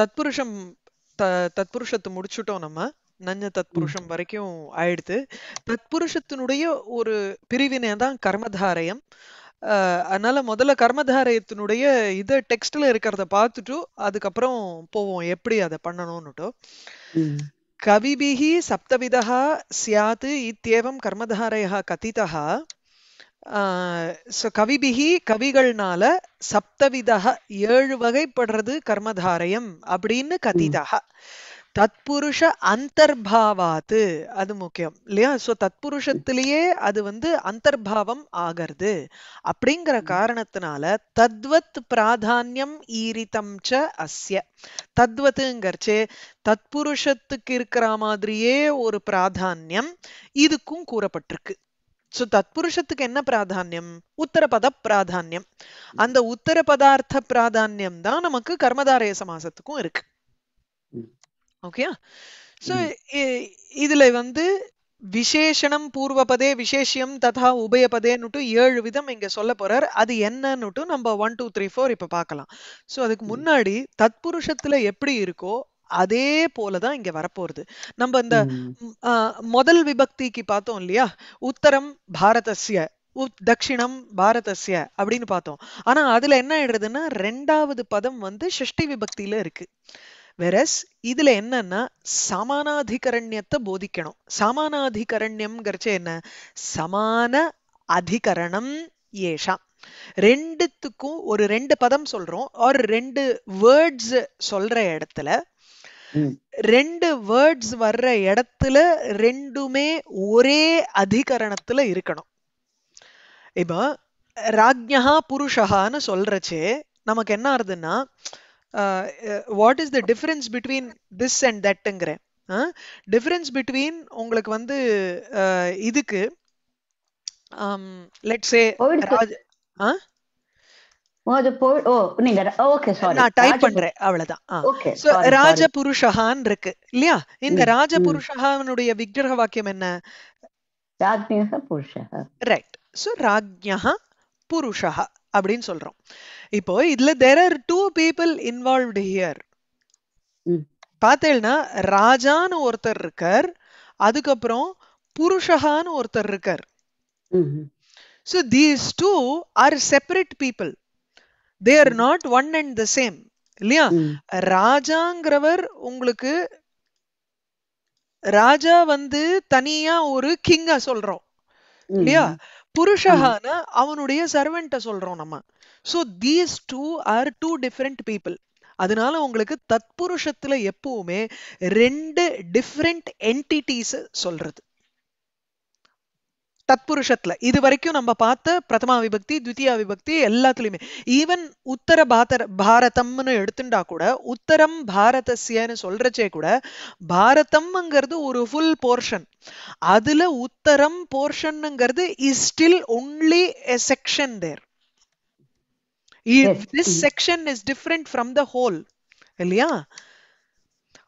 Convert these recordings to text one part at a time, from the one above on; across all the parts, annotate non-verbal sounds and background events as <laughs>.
தத்புருஷம் த தத்புருஷத்தை முடிச்சுட்டோம் நம்ம நஞ்ச தத்புருஷம் வரைக்கும் ஆயிடுது தத்புருஷத்தினுடைய ஒரு பிரிவினை தான் கர்மதாரயம் அதனால முதல்ல கர்மதாரயத்தினுடைய இதை டெக்ஸ்ட்ல இருக்கிறத பார்த்துட்டு அதுக்கப்புறம் போவோம் எப்படி அதை பண்ணணும்னுட்டோ கவிபிகி சப்தவிதா சியாத்து இத்தியவம் கர்மதாரயா கதிதா ஸோ கவிபிகி கவிகள்னால சப்தவிதக ஏழு வகைப்படுறது கர்மதாரயம் அப்படின்னு கதிதாக தத்புருஷ அந்தர்பாவாத்து அது முக்கியம் இல்லையா ஸோ தத்புருஷத்திலேயே அது வந்து அந்தர்பாவம் ஆகிறது அப்படிங்கிற காரணத்தினால தத்வத் பிராதானியம் ஈரிதம் ச அஸ்ய தத்வத்துங்கிறச்சே தத்புருஷத்துக்கு இருக்கிற மாதிரியே ஒரு பிராதானியம் இதுக்கும் கூறப்பட்டிருக்கு ஸோ தத்புருஷத்துக்கு என்ன பிராதானியம் உத்தரபத பிராதானியம் அந்த உத்தர பதார்த்த பிராதானியம் தான் நமக்கு கர்மதாரய சமாசத்துக்கும் இருக்கு ஓகே சோ இதுல வந்து விசேஷனம் பூர்வபதே விசேஷியம் ததா உபயபதேன்னுட்டு ஏழு விதம் இங்க சொல்ல போறார் அது என்னன்னுட்டு நம்ம ஒன் டூ த்ரீ ஃபோர் இப்ப பார்க்கலாம் சோ அதுக்கு முன்னாடி தத்புருஷத்துல எப்படி இருக்கோ அதே போலதான் இங்க வரப்போறது நம்ம இந்த முதல் விபக்திக்கு பார்த்தோம் இல்லையா உத்தரம் பாரதசிய தட்சிணம் பாரதசிய அப்படின்னு பார்த்தோம் ஆனா அதுல என்ன ஆயிடுறதுன்னா ரெண்டாவது பதம் வந்து சஷ்டி விபக்தியில இருக்கு வெரஸ் இதுல என்னன்னா சமானாதிகரண்யத்தை போதிக்கணும் சமானாதிகரண்யம்ங்கிறச்ச என்ன சமான அதிகரணம் ஏஷா ரெண்டுத்துக்கும் ஒரு ரெண்டு பதம் சொல்றோம் ஒரு ரெண்டு வேர்ட்ஸ் சொல்ற இடத்துல ரெண்டு வேர்ட்ஸ் வர்ற இடத்துல ரெண்டுமே ஒரே அதிகரணத்துல இருக்கணும் இப்போ ராஜ்யா புருஷகான்னு சொல்றச்சே நமக்கு என்ன ஆறுதுன்னா what is the difference between this and தட்டுங்கிறேன் டிஃபரன்ஸ் பிட்வீன் உங்களுக்கு வந்து இதுக்கு லெட்ஸே ராஜ் நான் இருக்கு இல்லையா இந்த வாக்கியம் என்ன அப்படின்னு சொல்றோம் இப்போ இதுல there are two people here பார்த்தேன்னா ராஜான்னு ஒருத்தர் இருக்கார் அதுக்கப்புறம் புருஷகான்னு ஒருத்தர் இருக்கார் so these two are separate people they are not one and the same இல்லையா hmm. ராஜாங்கிறவர் உங்களுக்கு ராஜா வந்து தனியா ஒரு கிங்கா சொல்றோம் hmm. இல்லையா hmm. புருஷகான அவனுடைய சர்வெண்ட்ட சொல்றோம் நம்ம so these two are two different people அதனால உங்களுக்கு தத்புருஷத்துல எப்பவுமே ரெண்டு டிஃப்ரெண்ட் என்டிட்டிஸ் சொல்றது தத்புருஷத்துல இது வரைக்கும் நம்ம பார்த்த பிரதமா விபக்தி துத்தியா விபக்தி எல்லாத்துலயுமே ஈவன் உத்தர பாரத பாரதம்னு எடுத்துட்டா கூட உத்தரம் பாரதசியன்னு சொல்றச்சே கூட பாரதம்ங்கிறது ஒரு ஃபுல் போர்ஷன் அதுல உத்தரம் போர்ஷன்ங்கிறது is still only a section there this section is different from the whole இல்லையா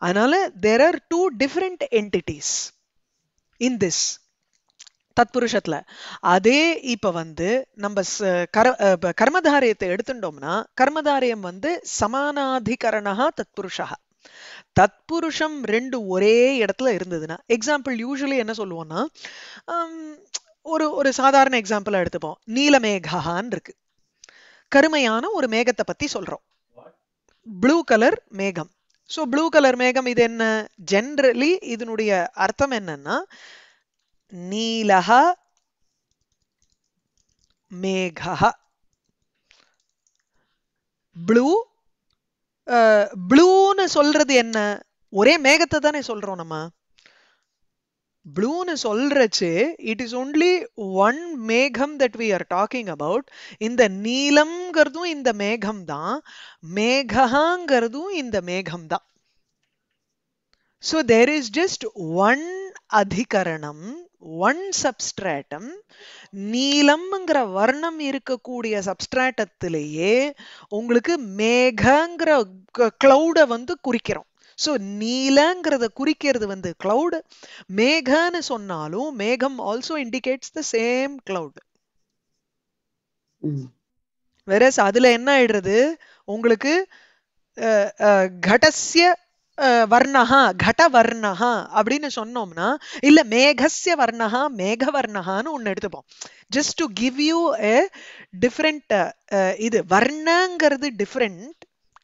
அதனால there are two different entities in this தத்புருஷத்துல அதே இப்ப வந்து நம்ம கர கர்மதாரியத்தை எடுத்துட்டோம்னா கர்மதாரியம் வந்து சமானாதிகரணா தத்புருஷா தத்புருஷம் ரெண்டு ஒரே இடத்துல இருந்ததுன்னா எக்ஸாம்பிள் யூஸ்வலி என்ன சொல்லுவோம்னா ஒரு ஒரு சாதாரண எக்ஸாம்பிள் எடுத்துப்போம் நீலமேகான்னு இருக்கு கருமையான ஒரு மேகத்தை பத்தி சொல்றோம் ப்ளூ கலர் மேகம் ஸோ ப்ளூ கலர் மேகம் இது என்ன ஜென்ரலி இதனுடைய அர்த்தம் என்னன்னா नीलः मेघः ப்ளூ ப்ளூன்னு சொல்றது என்ன ஒரே மேகத்தை தானே சொல்றோம் நம்ம ப்ளூன்னு சொல்றச்சு இட் இஸ் ஒன்லி ஒன் மேகம் that we are talking about இந்த நீலம்ங்கிறதும் இந்த மேகம் தான் மேகங்கிறதும் இந்த மேகம் தான் so there is just one அதிகரணம் ஒன் சப்ஸ்ட்ராட்டம் நீலம்ங்கிற வர்ணம் இருக்கக்கூடிய சப்ஸ்ட்ராட்டத்திலேயே உங்களுக்கு மேகங்கிற கிளவுடை வந்து குறிக்கிறோம் ஸோ நீலங்கிறத குறிக்கிறது வந்து கிளவுடு மேகன்னு சொன்னாலும் மேகம் also indicates the same cloud வேற அதுல என்ன ஆயிடுறது உங்களுக்கு கடசிய வர்ணஹா கடவர்ணஹா அப்படின்னு சொன்னோம்னா இல்ல மேகசிய வர்ணஹா மேகவர்ணஹான்னு ஒன்று எடுத்துப்போம் just to give you a different இது வர்ணங்கிறது டிஃப்ரெண்ட்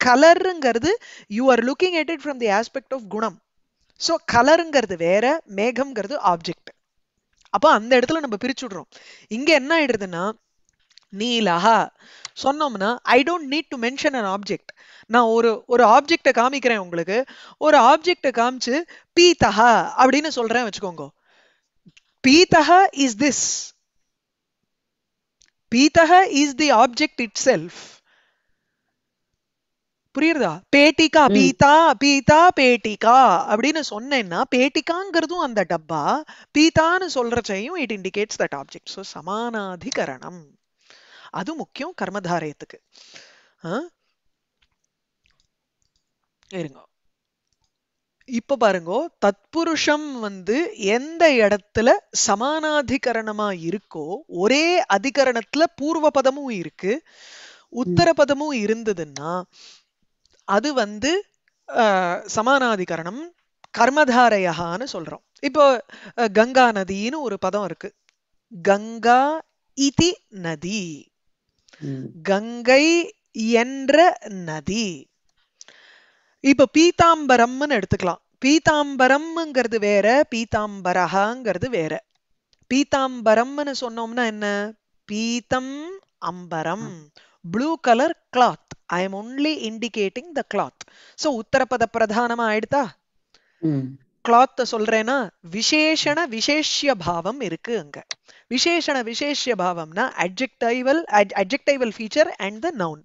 கலருங்கிறது you are looking at it from the aspect of குணம் ஸோ கலருங்கிறது வேற மேகம்ங்கிறது ஆப்ஜெக்ட் அப்போ அந்த இடத்துல நம்ம பிரிச்சுடுறோம் இங்க என்ன ஆயிடுதுன்னா நீலஹா சொன்னோம்னா I don't need to mention an object நான் ஒரு ஒரு ஆப்ஜெக்டை காமிக்கிறேன் உங்களுக்கு ஒரு ஆப்ஜெக்டை காமிச்சு பீதஹா அப்படின்னு சொல்றேன் வச்சுக்கோங்க பீதஹா இஸ் திஸ் பீதஹா is the object itself புரியுறதா பேட்டிகா பீதா பீதா பேட்டிகா அப்படின்னு சொன்னேன்னா பேட்டிகாங்கிறதும் அந்த டப்பா பீதான்னு சொல்றச்சையும் it indicates that object so சமானாதிகரணம் அது முக்கியம் கர்மதாரயத்துக்கு இருங்க இப்ப பாருங்க தத்புருஷம் வந்து எந்த இடத்துல சமானாதிகரணமா இருக்கோ ஒரே அதிகரணத்துல பூர்வ பதமும் இருக்கு உத்தர பதமும் இருந்ததுன்னா அது வந்து சமானாதிகரணம் கர்மதாரையான்னு சொல்றோம் இப்போ கங்கா நதின்னு ஒரு பதம் இருக்கு கங்கா இதி நதி கங்கை என்ற நதி இப்ப பீதாம்பரம்னு எடுத்துக்கலாம் பீதாம்பரம்ங்கிறது வேற பீதாம்பரகாங்கிறது வேற பீதாம்பரம்னு சொன்னோம்னா என்ன பீதம் அம்பரம் blue colour cloth I am only indicating the cloth so உத்தரப்பத பிரதானமா ஆயிடுதா கிளாத்த சொல்றேன்னா விசேஷண விசேஷிய பாவம் இருக்கு அங்க விசேஷண விசேஷிய பாவம்னா adjectival adjectival feature and the noun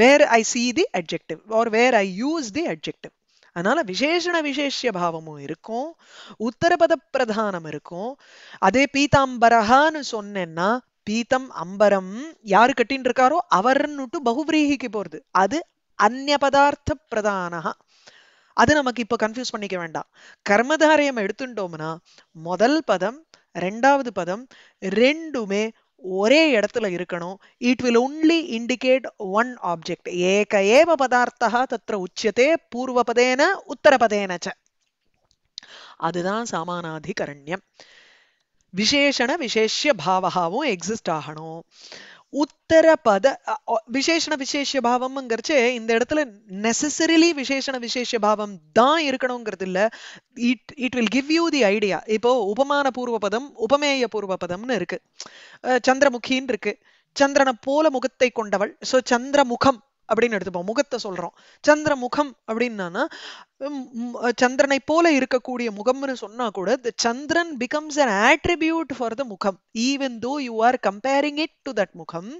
where I see the adjective or where I use the adjective அதனால விசேஷண விசேஷிய பாவமும் இருக்கும் உத்தரபத பிரதானம் இருக்கும் அதே பீதாம்பரஹான்னு சொன்னேன்னா பீத்தம் அம்பரம் யாரு கட்டின்னு இருக்காரோ அவர்னுட்டு பகுபிரீகிக்கு போறது அது அந்நிய பதார்த்த பிரதானஹா அது நமக்கு இப்போ கன்ஃபியூஸ் பண்ணிக்க வேண்டாம் கர்மதாரயம் எடுத்துட்டோம்னா முதல் பதம் ரெண்டாவது பதம் ரெண்டுமே ஒரே இடத்துல இருக்கணும் it will only indicate one object ஏக ஏவ பதார்த்தா தத்திர உச்சியதே பூர்வபதேன உத்தரபதேனச்ச அதுதான் சாமானாதிகரண்யம் விசேஷண விசேஷ பாவகாவும் எக்ஸிஸ்ட் ஆகணும் உத்தரபத விசேஷண விசேஷ பாவம்ங்கிறச்சு இந்த இடத்துல நெசசரிலி விசேஷண விசேஷ பாவம் தான் இருக்கணுங்கிறது இல்ல it it will give you the idea இப்போ உபமான பூர்வ பதம் உபமேய பூர்வ பதம்னு இருக்கு சந்திரமுகின்னு இருக்கு சந்திரனை போல முகத்தை கொண்டவள் சோ சந்திரமுகம் அப்படின்னு எடுத்துப்போம் முகத்தை சொல்றோம் சந்திர முகம் அப்படின்னா சந்திரனை போல இருக்கக்கூடிய முகம்னு சொன்னா கூட த சந்திரன் becomes an attribute for the முகம் even though you are comparing it to that முகம்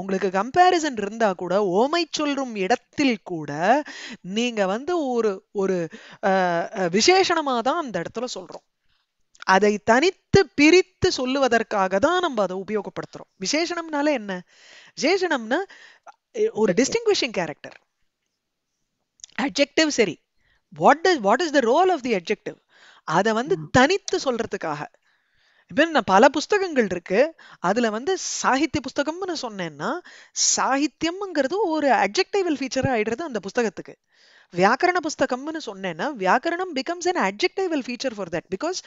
உங்களுக்கு கம்பேரிசன் இருந்தா கூட ஓமை சொல்றும் இடத்தில் கூட நீங்க வந்து ஒரு ஒரு விசேஷணமாக தான் அந்த இடத்துல சொல்றோம் அதை தனித்து பிரித்து சொல்லுவதற்காக தான் நம்ம அதை உபயோகப்படுத்துறோம் விசேஷணம்னால என்ன விசேஷனம்னா ஒரு டிஸ்டிங்விஷிங் கேரக்டர் அட்ஜெக்டிவ் சரி what does what is the role of the adjective அதை வந்து தனித்து சொல்றதுக்காக இப்போ பல புஸ்தகங்கள் இருக்கு அதுல வந்து சாகித்ய புஸ்தகம்னு சொன்னேன்னா சாகித்யம்ங்கிறது ஒரு அட்ஜெக்டிவல் ஃபீச்சரா ஆயிடுறது அந்த புஸ்தகத்துக்கு வியாக்கரண புஸ்தகம்னு சொன்னேன்னா வியாக்கரணம் becomes an adjectival feature for that because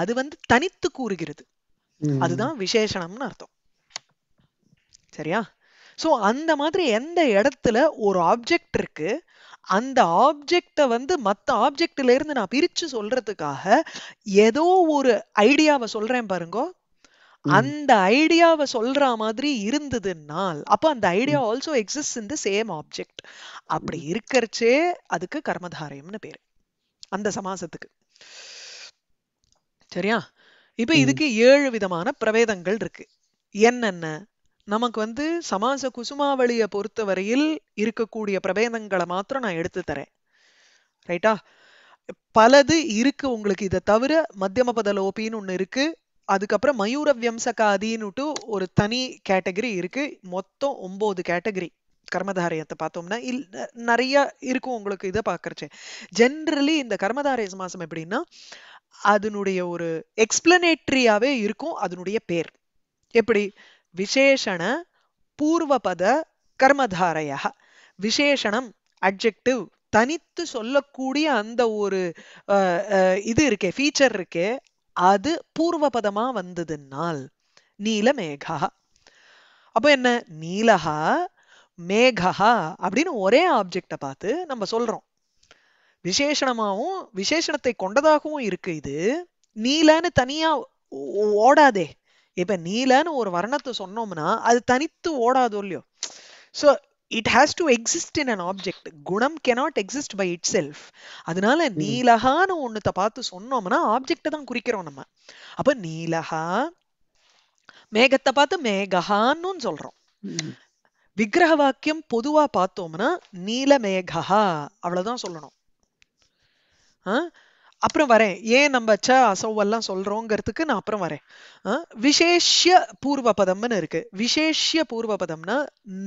அது வந்து தனித்து கூறுகிறது அதுதான் விசேஷனம்னு அர்த்தம் சரியா ஸோ அந்த மாதிரி எந்த இடத்துல ஒரு ஆப்ஜெக்ட் இருக்கு அந்த ஆப்ஜெக்டை வந்து மற்ற ஆப்ஜெக்டில் இருந்து நான் பிரித்து சொல்றதுக்காக ஏதோ ஒரு ஐடியாவை சொல்றேன் பாருங்கோ அந்த ஐடியாவை சொல்ற மாதிரி இருந்ததுனால் அப்ப அந்த idea also exist in the same object அப்படி இருக்கிறச்சே அதுக்கு கர்மதாரயம்னு பேரு அந்த சமாசத்துக்கு சரியா இப்ப இதுக்கு ஏழு விதமான பிரவேதங்கள் இருக்கு என்னென்ன நமக்கு வந்து சமாச குசுமாவளியை பொறுத்த வரையில் இருக்கக்கூடிய பிரபேதங்களை மாத்திரம் நான் எடுத்து தரேன் ரைட்டா பலது இருக்கு உங்களுக்கு இதை தவிர மத்தியம பதலோபின்னு ஒன்று இருக்கு அதுக்கப்புறம் மயூர வியம்சகாதின்னுட்டு ஒரு தனி கேட்டகரி இருக்கு மொத்தம் ஒன்பது கேட்டகரி கர்மதாரியத்தை பார்த்தோம்னா இல் நிறைய இருக்கும் உங்களுக்கு இதை பார்க்கறச்சு ஜென்ரலி இந்த கர்மதாரிய சமாசம் எப்படின்னா அதனுடைய ஒரு எக்ஸ்பிளனேட்ரியாவே இருக்கும் அதனுடைய பேர் எப்படி விசேஷண பூர்வபத கர்மதாரையாக விசேஷணம் அப்ஜெக்டிவ் தனித்து சொல்லக்கூடிய அந்த ஒரு இது இருக்கே ஃபீச்சர் இருக்கே அது பூர்வபதமா வந்ததுனால் மேகா அப்போ என்ன நீலஹா மேகா அப்படின்னு ஒரே ஆப்ஜெக்டை பார்த்து நம்ம சொல்றோம் விசேஷணமாகவும் விசேஷணத்தை கொண்டதாகவும் இருக்கு இது நீலன்னு தனியா ஓடாதே இப்ப நீலன்னு ஒரு வர்ணத்தை சொன்னோம்னா அது தனித்து ஓடாதோ இல்லையோ so it has to exist in an object குணம் cannot exist by itself அதனால நீலகான்னு ஒன்னுத்தை பார்த்து சொன்னோம்னா ஆப்ஜெக்டை தான் குறிக்கிறோம் நம்ம அப்ப நீலகா மேகத்தை பார்த்து மேகஹான்னு சொல்றோம் விக்கிரக வாக்கியம் பொதுவா பார்த்தோம்னா நீல மேகா அவ்வளவுதான் சொல்லணும் அப்புறம் வரேன் ஏன் நம்ம ச அசௌவெல்லாம் சொல்றோங்கிறதுக்கு நான் அப்புறம் வரேன் விசேஷ பூர்வ பதம்னு இருக்கு விசேஷ பூர்வ பதம்னா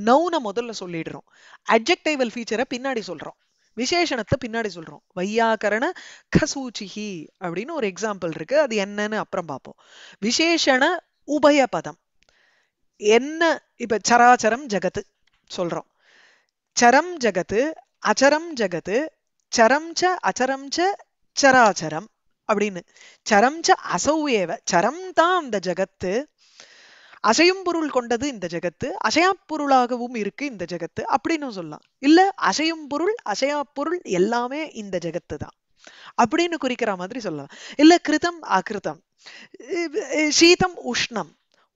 நௌனை முதல்ல சொல்லிடுறோம் அட்ஜெக்டைவல் ஃபீச்சரை பின்னாடி சொல்றோம் விசேஷணத்தை பின்னாடி சொல்றோம் வையாக்கரண கசூச்சிஹி அப்படின்னு ஒரு எக்ஸாம்பிள் இருக்கு அது என்னன்னு அப்புறம் பார்ப்போம் விசேஷண உபய பதம் என்ன இப்போ சராச்சரம் ஜகத்து சொல்றோம் சரம் ஜகத்து அச்சரம் ஜகத்து சரம் ச அச்சரம் ச சராச்சரம் அப்படின்னு சரம் ச அசௌவேவ சரம் தான் அந்த ஜகத்து அசையும் பொருள் கொண்டது இந்த ஜகத்து அசையா பொருளாகவும் இருக்கு இந்த ஜகத்து அப்படின்னு சொல்லலாம் இல்ல அசையும் பொருள் அசையா பொருள் எல்லாமே இந்த ஜகத்து தான் அப்படின்னு குறிக்கிற மாதிரி சொல்லலாம் இல்ல கிருதம் அகிருதம் சீதம் உஷ்ணம்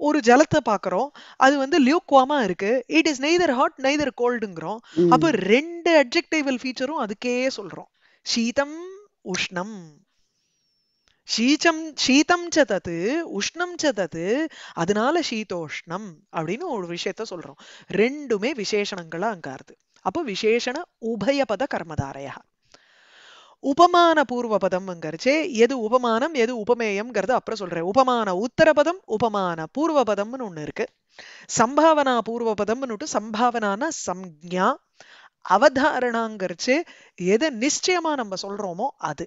ஒரு ஜலத்தை பாக்குறோம் அது வந்து லியூக்வாமா இருக்கு it is neither hot neither கோல்டுங்கிறோம் அப்ப ரெண்டு அப்ஜெக்டிவல் ஃபீச்சரும் அதுக்கே சொல்றோம் சீதம் உஷ்ணம் ஷீச்சம் சீதம் உஷ்ணம் சதது அதனால சீதோஷ்ணம் அப்படின்னு ஒரு விஷயத்த சொல்றோம் ரெண்டுமே விசேஷணங்களா அங்காருது அப்போ விசேஷண உபயபத கர்மதாரையா உபமான பூர்வ அங்கிருச்சே எது உபமானம் எது உபமேயம்ங்கிறது அப்புறம் சொல்றேன் உபமான உத்தரபதம் உபமான பூர்வ பதம்னு ஒண்ணு இருக்கு சம்பாவனா பூர்வ பதம்னு சம்பாவனான சம்ஞா அவதாரணாங்கிறச்சு எதை நிச்சயமா நம்ம சொல்றோமோ அது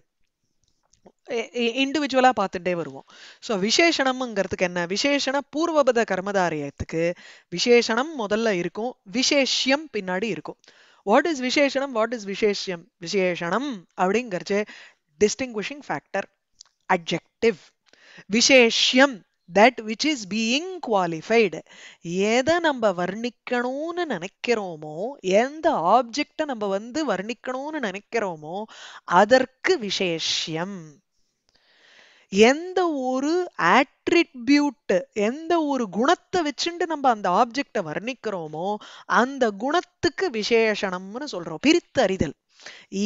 இண்டிவிஜுவலாக பார்த்துட்டே வருவோம் ஸோ விசேஷணம்ங்கிறதுக்கு என்ன விசேஷண பூர்வபத கர்மதாரியத்துக்கு விசேஷணம் முதல்ல இருக்கும் விசேஷம் பின்னாடி இருக்கும் வாட் இஸ் விசேஷனம் வாட் இஸ் விசேஷம் விசேஷனம் அப்படிங்கிறச்சு டிஸ்டிங்விஷிங் ஃபேக்டர் அட்ஜெக்டிவ் விசேஷம் that which is being qualified எதை நம்ம வர்ணிக்கணும்னு நினைக்கிறோமோ எந்த ஆப்ஜெக்டை நம்ம வந்து வர்ணிக்கணும்னு நினைக்கிறோமோ அதற்கு விசேஷ்யம் எந்த ஒரு ஆட்ரிபியூட் எந்த ஒரு குணத்தை வச்சுட்டு நம்ம அந்த ஆப்ஜெக்டை வர்ணிக்கிறோமோ அந்த குணத்துக்கு விசேஷணம்னு சொல்றோம் பிரித்தறிதல்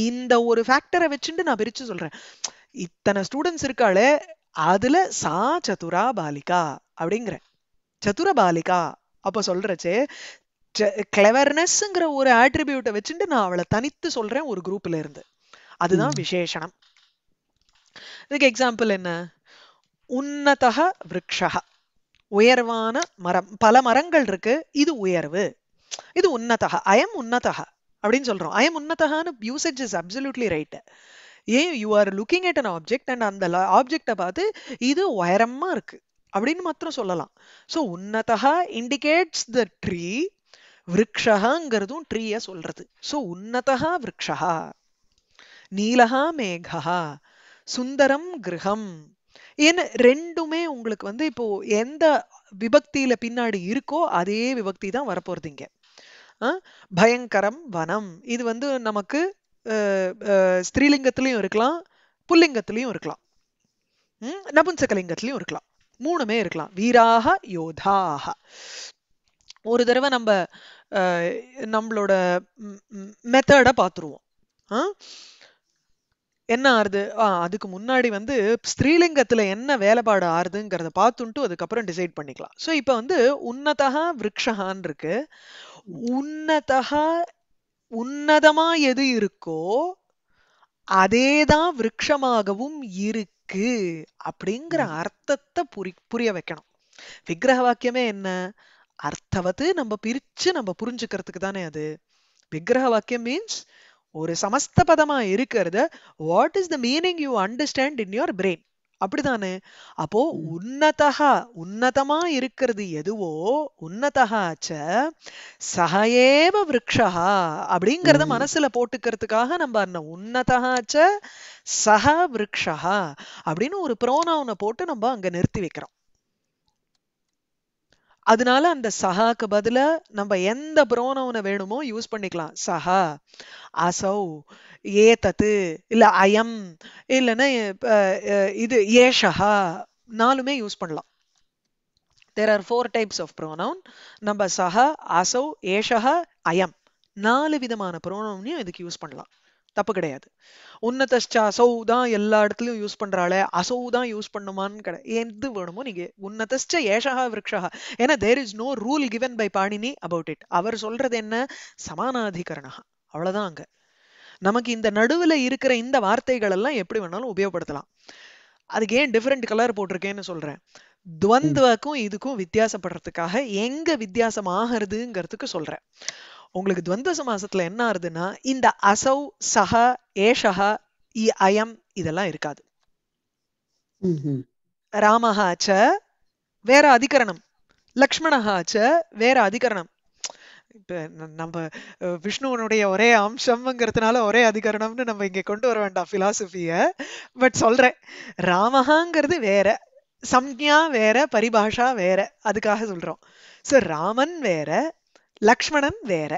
இந்த ஒரு ஃபேக்டரை வச்சுட்டு நான் பிரிச்சு சொல்றேன் இத்தனை ஸ்டூடெண்ட்ஸ் இருக்காளே அதுல சா சதுரா பாலிகா அப்படிங்கிற சதுர பாலிகா அப்ப சொல்றச்சு கிளவர்னஸ்ங்கிற ஒரு ஆட்ரிபியூட்டை வச்சுட்டு நான் அவளை தனித்து சொல்றேன் ஒரு குரூப்ல இருந்து அதுதான் விசேஷனம் இதுக்கு எக்ஸாம்பிள் என்ன உன்னதக விரக்ஷா உயர்வான மரம் பல மரங்கள் இருக்கு இது உயர்வு இது உன்னதக அயம் உன்னதக அப்படின்னு சொல்றோம் அயம் உன்னதகான்னு யூசேஜ் இஸ் அப்சல்யூட்லி ரைட்டு ஏன் you are looking at an object and அந்த ஆப்ஜெக்டை பார்த்து இது உயரமாக இருக்கு அப்படின்னு மாத்திரம் சொல்லலாம் ஸோ உன்னதா இண்டிகேட்ஸ் த ட்ரீ விரக்ஷகாங்கிறதும் ட்ரீயை சொல்றது ஸோ உன்னதா விரக்ஷா நீலகா மேகா சுந்தரம் கிரகம் ஏன்னா ரெண்டுமே உங்களுக்கு வந்து இப்போ எந்த விபக்தியில பின்னாடி இருக்கோ அதே விபக்தி தான் வரப்போறதுங்க பயங்கரம் வனம் இது வந்து நமக்கு ஸ்திரீலிங்கத்துலேயும் இருக்கலாம் புல்லிங்கத்துலேயும் இருக்கலாம் நபுன்சகலிங்கத்துலேயும் இருக்கலாம் மூணுமே இருக்கலாம் வீராக யோதாக ஒரு தடவை நம்ம நம்மளோட மெத்தடை பார்த்துருவோம் என்ன ஆறுது அதுக்கு முன்னாடி வந்து ஸ்ரீலிங்கத்தில் என்ன வேலைப்பாடு ஆறுதுங்கிறத பார்த்துன்ட்டு அதுக்கப்புறம் டிசைட் பண்ணிக்கலாம் ஸோ இப்போ வந்து உன்னதகா விரக்ஷகான் இருக்கு உன்னதா உன்னதமா எது இருக்கோ அதேதான் விரக்ஷமாகவும் இருக்கு அப்படிங்கிற அர்த்தத்தை புரி புரிய வைக்கணும் விக்கிரக வாக்கியமே என்ன அர்த்தவத்து நம்ம பிரிச்சு நம்ம புரிஞ்சுக்கிறதுக்கு தானே அது விக்கிரக வாக்கியம் மீன்ஸ் ஒரு சமஸ்த பதமா இருக்கிறத what is the meaning you understand in your brain அப்படிதானே அப்போ உன்னதா உன்னதமா இருக்கிறது எதுவோ உன்னதகாச்ச சஹஏவ விரக்ஷா அப்படிங்கறத மனசுல போட்டுக்கிறதுக்காக நம்ம அந்த உன்னதகாச்ச சக விரக்ஷா அப்படின்னு ஒரு புரோனாவனை போட்டு நம்ம அங்க நிறுத்தி வைக்கிறோம் அதனால அந்த சஹாக்கு பதில நம்ம எந்த புரோனவுனை வேணுமோ யூஸ் பண்ணிக்கலாம் சஹா அசௌ ஏ தத்து இல்ல அயம் இல்லைன்னா இது ஏஷஹா நாலுமே யூஸ் பண்ணலாம் there are four types of pronoun நம்ம சஹா அசௌ ஏஷஹா அயம் நாலு விதமான ப்ரோனவுனையும் இதுக்கு யூஸ் பண்ணலாம் தப்பு கிடையாது உன்னதஷ்ட அசௌ தான் எல்லா இடத்துலையும் யூஸ் பண்றாளே அசௌ தான் யூஸ் பண்ணுமான்னு கிடையாது எது வேணுமோ நீங்க உன்னதஷ்ட ஏஷகா விரக்ஷா ஏன்னா there is no rule given by Panini about it அவர் சொல்றது என்ன சமானாதிகரணா அவ்வளவுதான் அங்க நமக்கு இந்த நடுவுல இருக்கிற இந்த வார்த்தைகள் எல்லாம் எப்படி வேணாலும் உபயோகப்படுத்தலாம் அதுக்கு ஏன் டிஃப்ரெண்ட் கலர் போட்டிருக்கேன்னு சொல்றேன் துவந்துவக்கும் இதுக்கும் வித்தியாசப்படுறதுக்காக எங்க வித்தியாசம் ஆகிறதுங்கிறதுக்கு சொல்றேன் உங்களுக்கு துவந்த சமாசத்துல என்ன ஆகுதுன்னா இந்த அசௌ சஹ ஏஷஹ இ அயம் இதெல்லாம் இருக்காது ராமஹ ஆச்ச வேற அதிகரணம் லக்ஷ்மணஹா ஆச்ச வேற அதிகரணம் இப்ப நம்ம விஷ்ணுவனுடைய ஒரே அம்சம்ங்கிறதுனால ஒரே அதிகரணம்னு நம்ம இங்க கொண்டு வர வேண்டாம் பிலாசபிய பட் சொல்றேன் ராமஹாங்கிறது வேற சம்ஞா வேற பரிபாஷா வேற அதுக்காக சொல்றோம் ஸோ ராமன் வேற லக்ஷ்மணன் வேற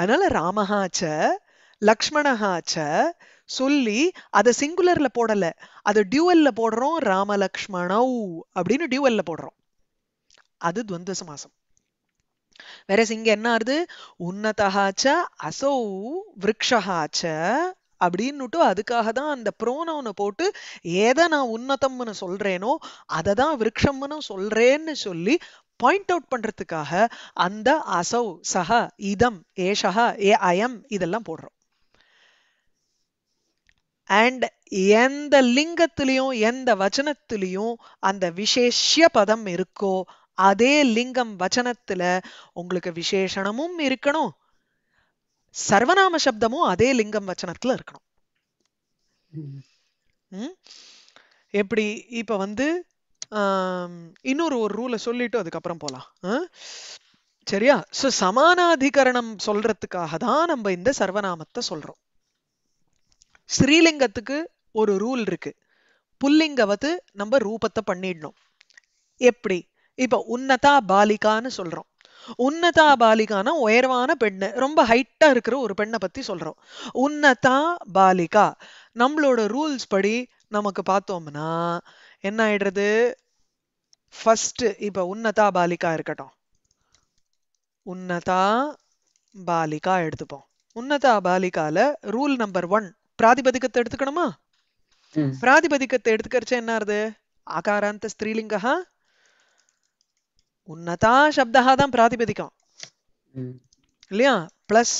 அதனால ராமஹாச்ச லக்ஷ்மணஹாச்ச சொல்லி அதை சிங்குலர்ல போடல அதை டியூவல்ல போடுறோம் ராமலக்ஷ்மணௌ அப்படின்னு டியூவல்ல போடுறோம் அது துவந்த சமாசம் வேற சிங்க என்ன ஆறுது உன்னதஹாச்ச அசௌ விரக்ஷஹாச்ச அப்படின்னுட்டு அதுக்காக தான் அந்த புரோனவனை போட்டு எதை நான் உன்னதம்னு சொல்றேனோ அதை தான் விரக்ஷம்னு சொல்றேன்னு சொல்லி பாயிண்ட் அவுட் பண்றதுக்காக அந்த அசௌ சஹ இதம் ஏஷஹ ஏ அயம் இதெல்லாம் போடுறோம் அண்ட் எந்த லிங்கத்திலையும் எந்த வச்சனத்திலையும் அந்த விசேஷ பதம் இருக்கோ அதே லிங்கம் வச்சனத்துல உங்களுக்கு விசேஷணமும் இருக்கணும் சர்வநாம சப்தமும் அதே லிங்கம் வச்சனத்துல இருக்கணும் எப்படி இப்ப வந்து இன்னொரு ஒரு ரூலை சொல்லிட்டு அதுக்கப்புறம் போகலாம் சரியா ஸோ சமானாதிகரணம் சொல்றதுக்காக தான் நம்ம இந்த சர்வநாமத்தை சொல்றோம் ஸ்ரீலிங்கத்துக்கு ஒரு ரூல் இருக்கு புல்லிங்கவத்து நம்ம ரூபத்தை பண்ணிடணும் எப்படி இப்போ உன்னதா பாலிகான்னு சொல்றோம் உன்னதா பாலிகானா உயர்வான பெண்ணு ரொம்ப ஹைட்டா இருக்கிற ஒரு பெண்ணை பத்தி சொல்றோம் உன்னதா பாலிகா நம்மளோட ரூல்ஸ் படி நமக்கு பார்த்தோம்னா என்ன ஆயிடுறது ஃபர்ஸ்ட் இப்போ உன்னதா பாலிகா இருக்கட்டும் உன்னதா பாலிகா எடுத்துப்போம் உன்னதா பாலிகால ரூல் நம்பர் ஒன் பிராதிபதிக்கத்தை எடுத்துக்கணுமா பிராதிபதிக்கத்தை எடுத்துக்கிறச்ச என்ன ஆகாராந்த ஸ்திரீலிங்கா உன்னதா சப்தா தான் பிராதிபதிக்கம் இல்லையா பிளஸ்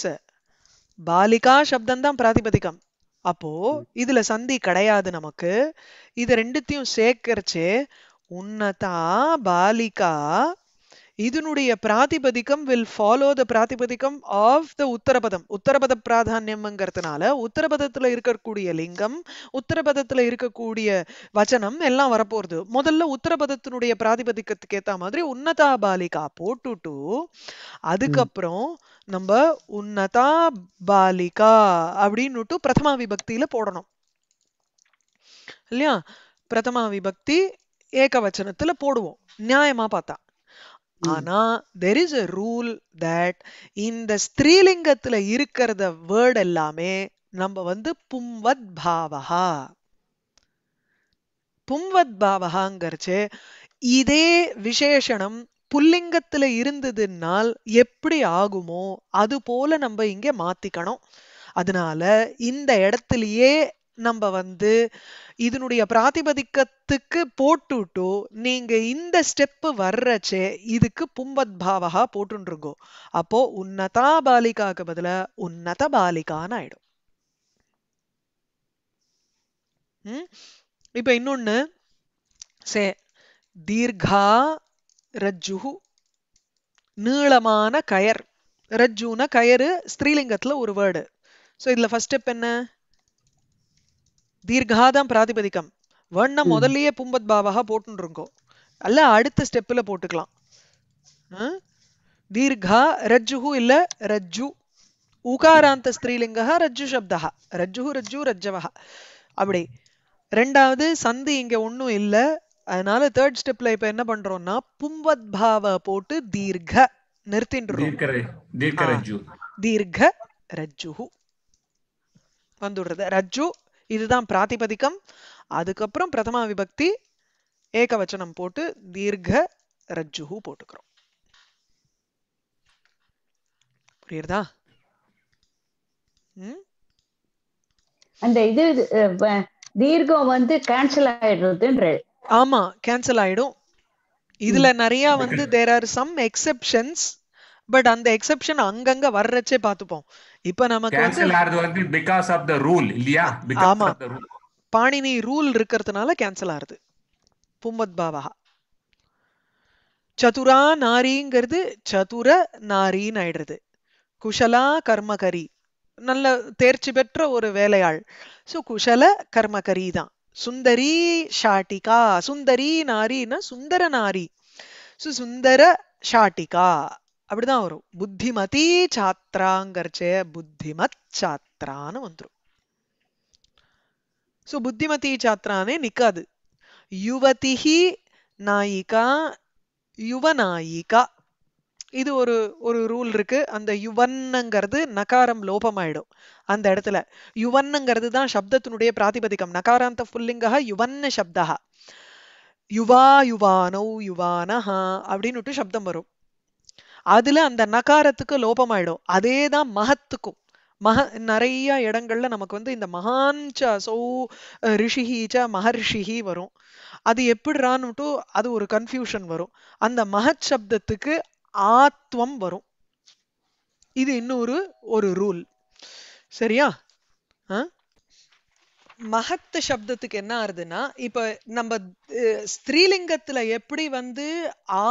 பாலிகா சப்தம் தான் பிராதிபதிக்கம் அப்போ இதுல சந்தி கிடையாது நமக்கு இது ரெண்டுத்தையும் சேர்க்கறச்சு உன்னைத்தான் பாலிகா இதனுடைய பிராதிபதிக்கம் வில் ஃபாலோ த பிராதிபதிக்கம் ஆஃப் த உத்தரபதம் உத்தரபத பிராதானியம்ங்கிறதுனால உத்தரபதத்தில் இருக்கக்கூடிய லிங்கம் உத்தரபதத்தில் இருக்கக்கூடிய வச்சனம் எல்லாம் வரப்போறது முதல்ல உத்தரபதத்தினுடைய பிராதிபதிக்கத்துக்கு ஏத்த மாதிரி உன்னதா பாலிகா போட்டுட்டு அதுக்கப்புறம் நம்ம உன்னதா பாலிகா அப்படின்னுட்டு பிரதமா விபக்தியில போடணும் இல்லையா பிரதமா விபக்தி ஏகவச்சனத்துல போடுவோம் நியாயமா பார்த்தா ஆனா there is a rule that இந்த ஸ்திரீலிங்கத்துல இருக்கிறத வேர்ட் எல்லாமே நம்ம வந்து பும்வத் பாவகா பும்வத் பாவகாங்கிறச்சு இதே விசேஷனம் புல்லிங்கத்துல இருந்ததுனால் எப்படி ஆகுமோ அது போல நம்ம இங்க மாத்திக்கணும் அதனால இந்த இடத்துலயே நம்ம வந்து இதனுடைய பிராதிபதிக்கத்துக்கு போட்டுட்டோ நீங்க இந்த ஸ்டெப்பு வர்றச்சே இதுக்கு பும்பத் பாவகா போட்டுருக்கோ அப்போ உன்னதா பாலிகாக்கு பதில உன்னத பாலிகான்னு ஆயிடும் இப்ப இன்னொன்னு சே தீர்கா ரஜ்ஜுஹு நீளமான கயர் ரஜ்ஜுன கயரு ஸ்திரீலிங்கத்துல ஒரு வேர்டு ஸோ இதுல ஃபர்ஸ்ட் ஸ்டெப் என்ன தீர்காதான் பிராதிபதிக்கம் வண்ண முதல்லயே பும்பத் பாவாக போட்டுருக்கோம் அல்ல அடுத்த ஸ்டெப்ல போட்டுக்கலாம் தீர்கா ரஜ்ஜுஹு இல்ல ரஜ்ஜு உகாராந்த ஸ்திரீலிங்க ரஜ்ஜு சப்தா ரஜ்ஜுஹு ரஜ்ஜு ரஜ்ஜவஹா அப்படி ரெண்டாவது சந்தி இங்க ஒன்றும் இல்லை அதனால தேர்ட் ஸ்டெப்ல இப்ப என்ன பண்றோம்னா பும்பத் பாவ போட்டு தீர்க நிறுத்தின்றோம் தீர்க ரஜ்ஜு வந்துடுறது ரஜ்ஜு இதுதான் பிராதிபதிக்கம் அதுக்கப்புறம் பிரதமா விபக்தி ஏகவச்சனம் போட்டு தீர்க்க ரஜ்ஜுஹு போட்டுக்கிறோம் புரியுறதா அந்த இது தீர்க்கம் வந்து கேன்சல் ஆயிடுறதுன்ற ஆமா கேன்சல் ஆயிடும் இதுல நிறைய வந்து there are some exceptions but அந்த எக்ஸெப்ஷன் அங்கங்க வர்றச்சே பார்த்துப்போம் இப்ப நமக்கு கேன்சல் ஆறது பிகாஸ் ஆஃப் த ரூல் இல்லையா ஆமா பாணினி ரூல் இருக்கிறதுனால கேன்சல் ஆகுது பும்மத் பாவகா சதுரா நாரிங்கிறது சதுர நாரின்னு ஆயிடுறது குஷலா கர்மகரி நல்ல தேர்ச்சி பெற்ற ஒரு வேலையாள் ஸோ குஷல கர்மகரி தான் சுந்தரி ஷாட்டிகா சுந்தரி நாரின்னா சுந்தர நாரி ஸோ சுந்தர ஷாட்டிகா அப்படிதான் வரும் புத்திமதி சாத்திராங்கர்ச்சே புத்திமத் சாத்திரான்னு வந்துடும் ஸோ புத்திமதி சாத்திரானே நிக்காது யுவதிஹி நாயிகா யுவநாயிகா இது ஒரு ஒரு ரூல் இருக்கு அந்த யுவன்னுங்கிறது நகாரம் லோபமாயிடும் அந்த இடத்துல யுவன்னுங்கிறது தான் சப்தத்தினுடைய பிராதிபதிகம் நகாராந்த புல்லிங்க யுவன்ன சப்தா யுவா யுவானோ யுவானஹா அப்படின்னுட்டு சப்தம் வரும் அதுல அந்த நகாரத்துக்கு ஆயிடும் அதே தான் மகத்துக்கும் மக நிறைய இடங்கள்ல நமக்கு வந்து இந்த மகான் சௌ ச மகர்ஷிஹி வரும் அது எப்படிறான்னுட்டு அது ஒரு கன்ஃபியூஷன் வரும் அந்த மகத் சப்தத்துக்கு ஆத்வம் வரும் இது இன்னொரு ஒரு ரூல் சரியா மகத்து சப்தத்துக்கு என்ன ஆறுதுன்னா இப்ப நம்ம ஸ்திரீலிங்கத்துல எப்படி வந்து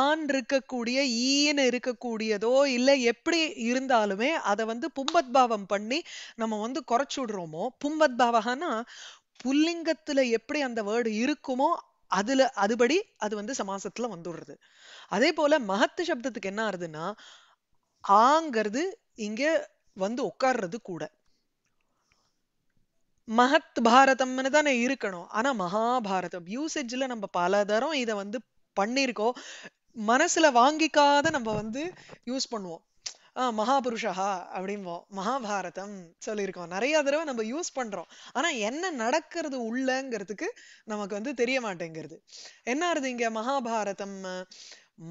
ஆண் இருக்கக்கூடிய ஈன்னு இருக்கக்கூடியதோ இல்ல எப்படி இருந்தாலுமே அதை வந்து பாவம் பண்ணி நம்ம வந்து குறைச்சு விடுறோமோ பாவகனா புல்லிங்கத்துல எப்படி அந்த வேர்டு இருக்குமோ அதுல அதுபடி அது வந்து சமாசத்துல வந்துடுறது அதே போல மகத்து சப்தத்துக்கு என்ன ஆறுதுன்னா ஆங்கிறது இங்க வந்து உட்கார்றது கூட மகத் பாரதம்னு தானே இருக்கணும் ஆனா மகாபாரதம் யூசேஜ்ல நம்ம பல தரம் இதை வந்து பண்ணிருக்கோம் மனசுல வாங்கிக்காத நம்ம வந்து யூஸ் பண்ணுவோம் ஆஹ் மகாபுருஷா அப்படிம்போம் மகாபாரதம் சொல்லியிருக்கோம் நிறைய தடவை நம்ம யூஸ் பண்றோம் ஆனா என்ன நடக்கிறது உள்ளங்கிறதுக்கு நமக்கு வந்து தெரிய மாட்டேங்கிறது என்ன இருது இங்க மகாபாரதம்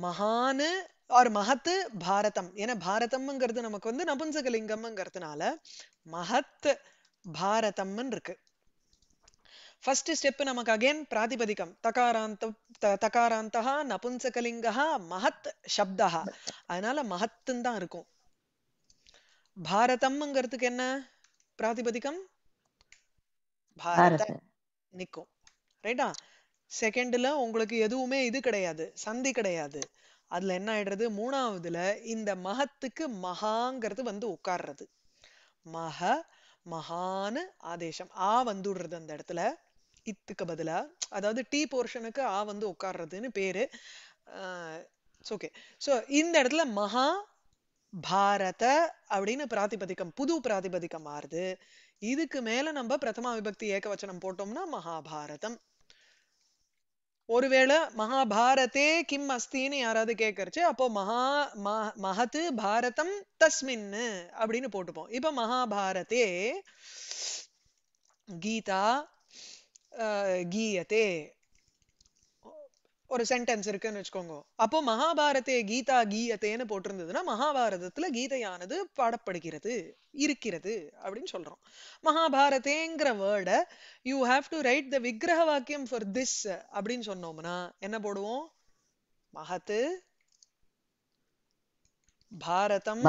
மகானு ஆர் மகத்து பாரதம் ஏன்னா பாரதம்ங்கிறது நமக்கு வந்து நபுன்சகலிங்கம்ங்கிறதுனால மகத்து பாரதம்னு இருக்கு ஃபர்ஸ்ட் ஸ்டெப் நமக்கு அகைன் பிராதிபதிகம் தகாராந்த தகாராந்தா நபுன்சகலிங்கா மகத் சப்தா அதனால மகத்துன்னு தான் இருக்கும் பாரதம்ங்கிறதுக்கு என்ன பிராதிபதிகம் பாரத நிக்கும் ரைட்டா செகண்ட்ல உங்களுக்கு எதுவுமே இது கிடையாது சந்தி கிடையாது அதுல என்ன ஆயிடுறது மூணாவதுல இந்த மகத்துக்கு மகாங்கிறது வந்து உட்கார்றது மக மகான ஆதேசம் ஆ வந்து விடுறது அந்த இடத்துல இத்துக்கு பதிலா அதாவது டி போர்ஷனுக்கு ஆ வந்து உட்கார்றதுன்னு பேரு ஓகே ஸோ இந்த இடத்துல மகா பாரத அப்படின்னு பிராதிபதிக்கம் புது பிராதிபதிக்கம் மாறுது இதுக்கு மேல நம்ம பிரதமா விபக்தி ஏகவச்சனம் போட்டோம்னா மகாபாரதம் ஒருவேளை மகாபாரதே கிம் அஸ்தின்னு யாராவது கேட்கறச்சு அப்போ மகா மகத்து பாரதம் தஸ்மின்னு அப்படின்னு போட்டுப்போம் இப்போ மகாபாரதே கீதா கீயத்தே ஒரு சென்டென்ஸ் இருக்குன்னு வச்சுக்கோங்க அப்போ மகாபாரதே கீதா கீயத்தேன்னு போட்டிருந்ததுன்னா மகாபாரதத்துல கீதையானது பாடப்படுகிறது இருக்கிறது அப்படின்னு சொல்றோம் மகாபாரதேங்கிற வேர்டை you have to write the விக்கிரக வாக்கியம் ஃபார் திஸ் அப்படின்னு சொன்னோம்னா என்ன போடுவோம் மகத்து பாரதம்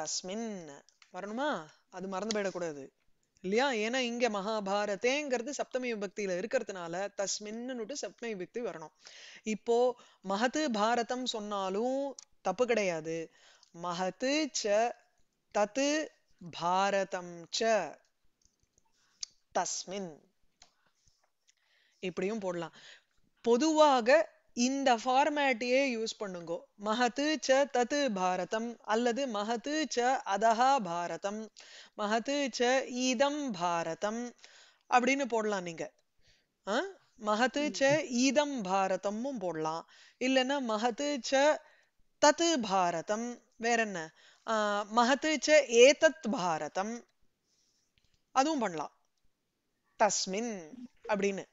தஸ்மின் வரணுமா அது மறந்து போயிடக்கூடாது இல்லையா ஏன்னா இங்க மகாபாரதேங்கிறது சப்தமி விபக்தியில இருக்கிறதுனால தஸ்மின்னுட்டு சப்தமி விபக்தி வரணும் இப்போ மகத்து பாரதம் சொன்னாலும் தப்பு கிடையாது மகத்து ச தத்து பாரதம் ச தஸ்மின் இப்படியும் போடலாம் பொதுவாக இந்த ஃபார்மேட்டையே யூஸ் பண்ணுங்கோ மகத்து ச தத்து பாரதம் அல்லது மகத்து ச அதஹா பாரதம் மகத்து ச ஈதம் பாரதம் அப்படின்னு போடலாம் நீங்க மகத்து ச ஈதம் பாரதமும் போடலாம் இல்லைன்னா மகத்து ச தத்து பாரதம் வேற என்ன மகத்து ச ஏதத் பாரதம் அதுவும் பண்ணலாம் தஸ்மின் அப்படின்னு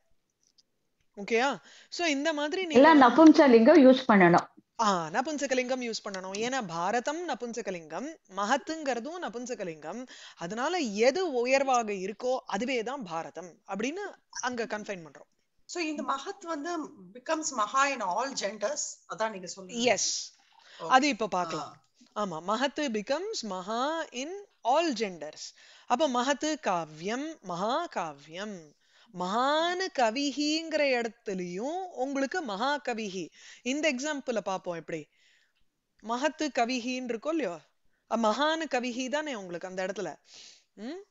ஓகேயா சோ இந்த மாதிரி இல்ல நபும்சலிங்கம் யூஸ் பண்ணணும் ஆ நபும்சகலிங்கம் யூஸ் பண்ணணும் ஏன்னா பாரதம் நபும்சகலிங்கம் மகத்துங்கிறதும் நபும்சகலிங்கம் அதனால எது உயர்வாக இருக்கோ அதுவே தான் பாரதம் அப்படின்னு அங்க கன்ஃபைன் பண்றோம் சோ இந்த மகத் வந்து பிகம்ஸ் மகா இன் ஆல் ஜெண்டர்ஸ் அதான் நீங்க சொல்லுங்க எஸ் அது இப்ப பார்க்கலாம் ஆமா மகத்து பிகம்ஸ் மகா இன் ஆல் ஜெண்டர்ஸ் அப்ப மகத்து காவியம் மகா காவியம் மகான கவிகிங்கிற இடத்துலையும் உங்களுக்கு மகா கவிகி இந்த எக்ஸாம்பிள பார்ப்போம் எப்படி மகத்து கவிஹின்னு இருக்கும் இல்லையோ மகான கவிஹி தானே உங்களுக்கு அந்த இடத்துல ம்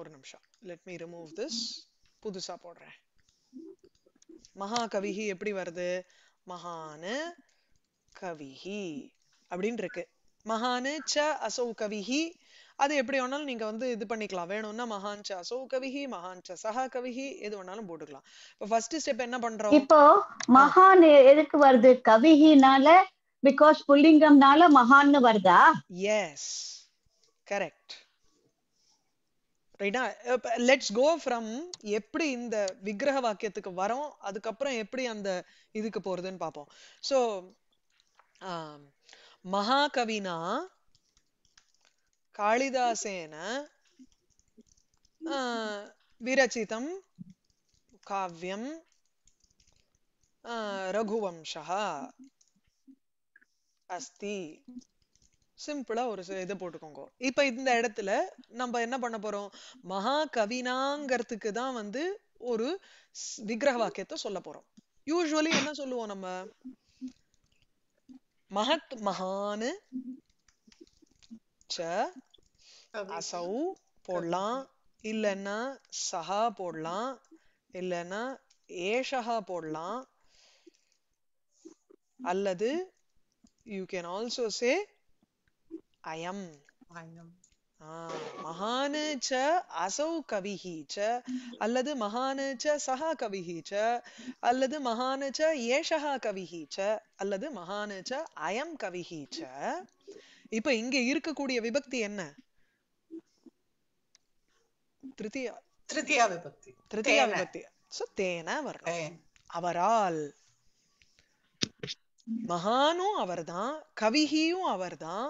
ஒரு நிமிஷம் லெட் மீ ரிமூவ் திஸ் புதுசா போடுறேன் மகா கவிகி எப்படி வருது மகான கவிஹி அப்படின்னு இருக்கு மகானு ச அசௌ கவிஹி அது எப்படி வேணாலும் நீங்கள் வந்து இது பண்ணிக்கலாம் வேணும்னா மகான்ச்சா சோ கவிஹி மகான்ச்சா சஹா கவிஹி எது வேணாலும் போட்டுக்கலாம் இப்போ ஃபர்ஸ்ட் ஸ்டெப் என்ன பண்றோம் இப்போ மகான் எதுக்கு வருது கவிஹினால பிகாஸ் புல்லிங்கம்னால மகான்னு வருதா எஸ் கரெக்ட் ரைட்டா லெட்ஸ் கோ ஃப்ரம் எப்படி இந்த விக்கிரக வாக்கியத்துக்கு வரோம் அதுக்கப்புறம் எப்படி அந்த இதுக்கு போறதுன்னு பார்ப்போம் ஸோ மகாகவினா காளிதாசேன விரச்சிதம் काव्यं रघुवंशः அஸ்தி சிம்பிளா ஒரு இதை போட்டுக்கோங்க இப்ப இந்த இடத்துல நம்ம என்ன பண்ண போறோம் மகா கவினாங்கிறதுக்கு தான் வந்து ஒரு விக்கிரக வாக்கியத்தை சொல்ல போறோம் யூஸ்வலி என்ன சொல்லுவோம் நம்ம மகத் மகான் அசௌ போடலாம் இல்லைன்னா சஹா போடலாம் இல்லைன்னா ஏஷஹா போடலாம் அல்லது யூ கேன் ஆல்சோ சே அயம் மகான் ச அசௌ கவிஹி ச அல்லது மகான் ச சஹா கவிஹி ச அல்லது மகான் ச ஏஷஹா கவிஹி ச அல்லது மகான் ச அயம் கவிஹி ச இப்ப இங்க இருக்கக்கூடிய விபக்தி என்ன அவரால் மகானும் அவர்தான் கவிகியும் அவர்தான்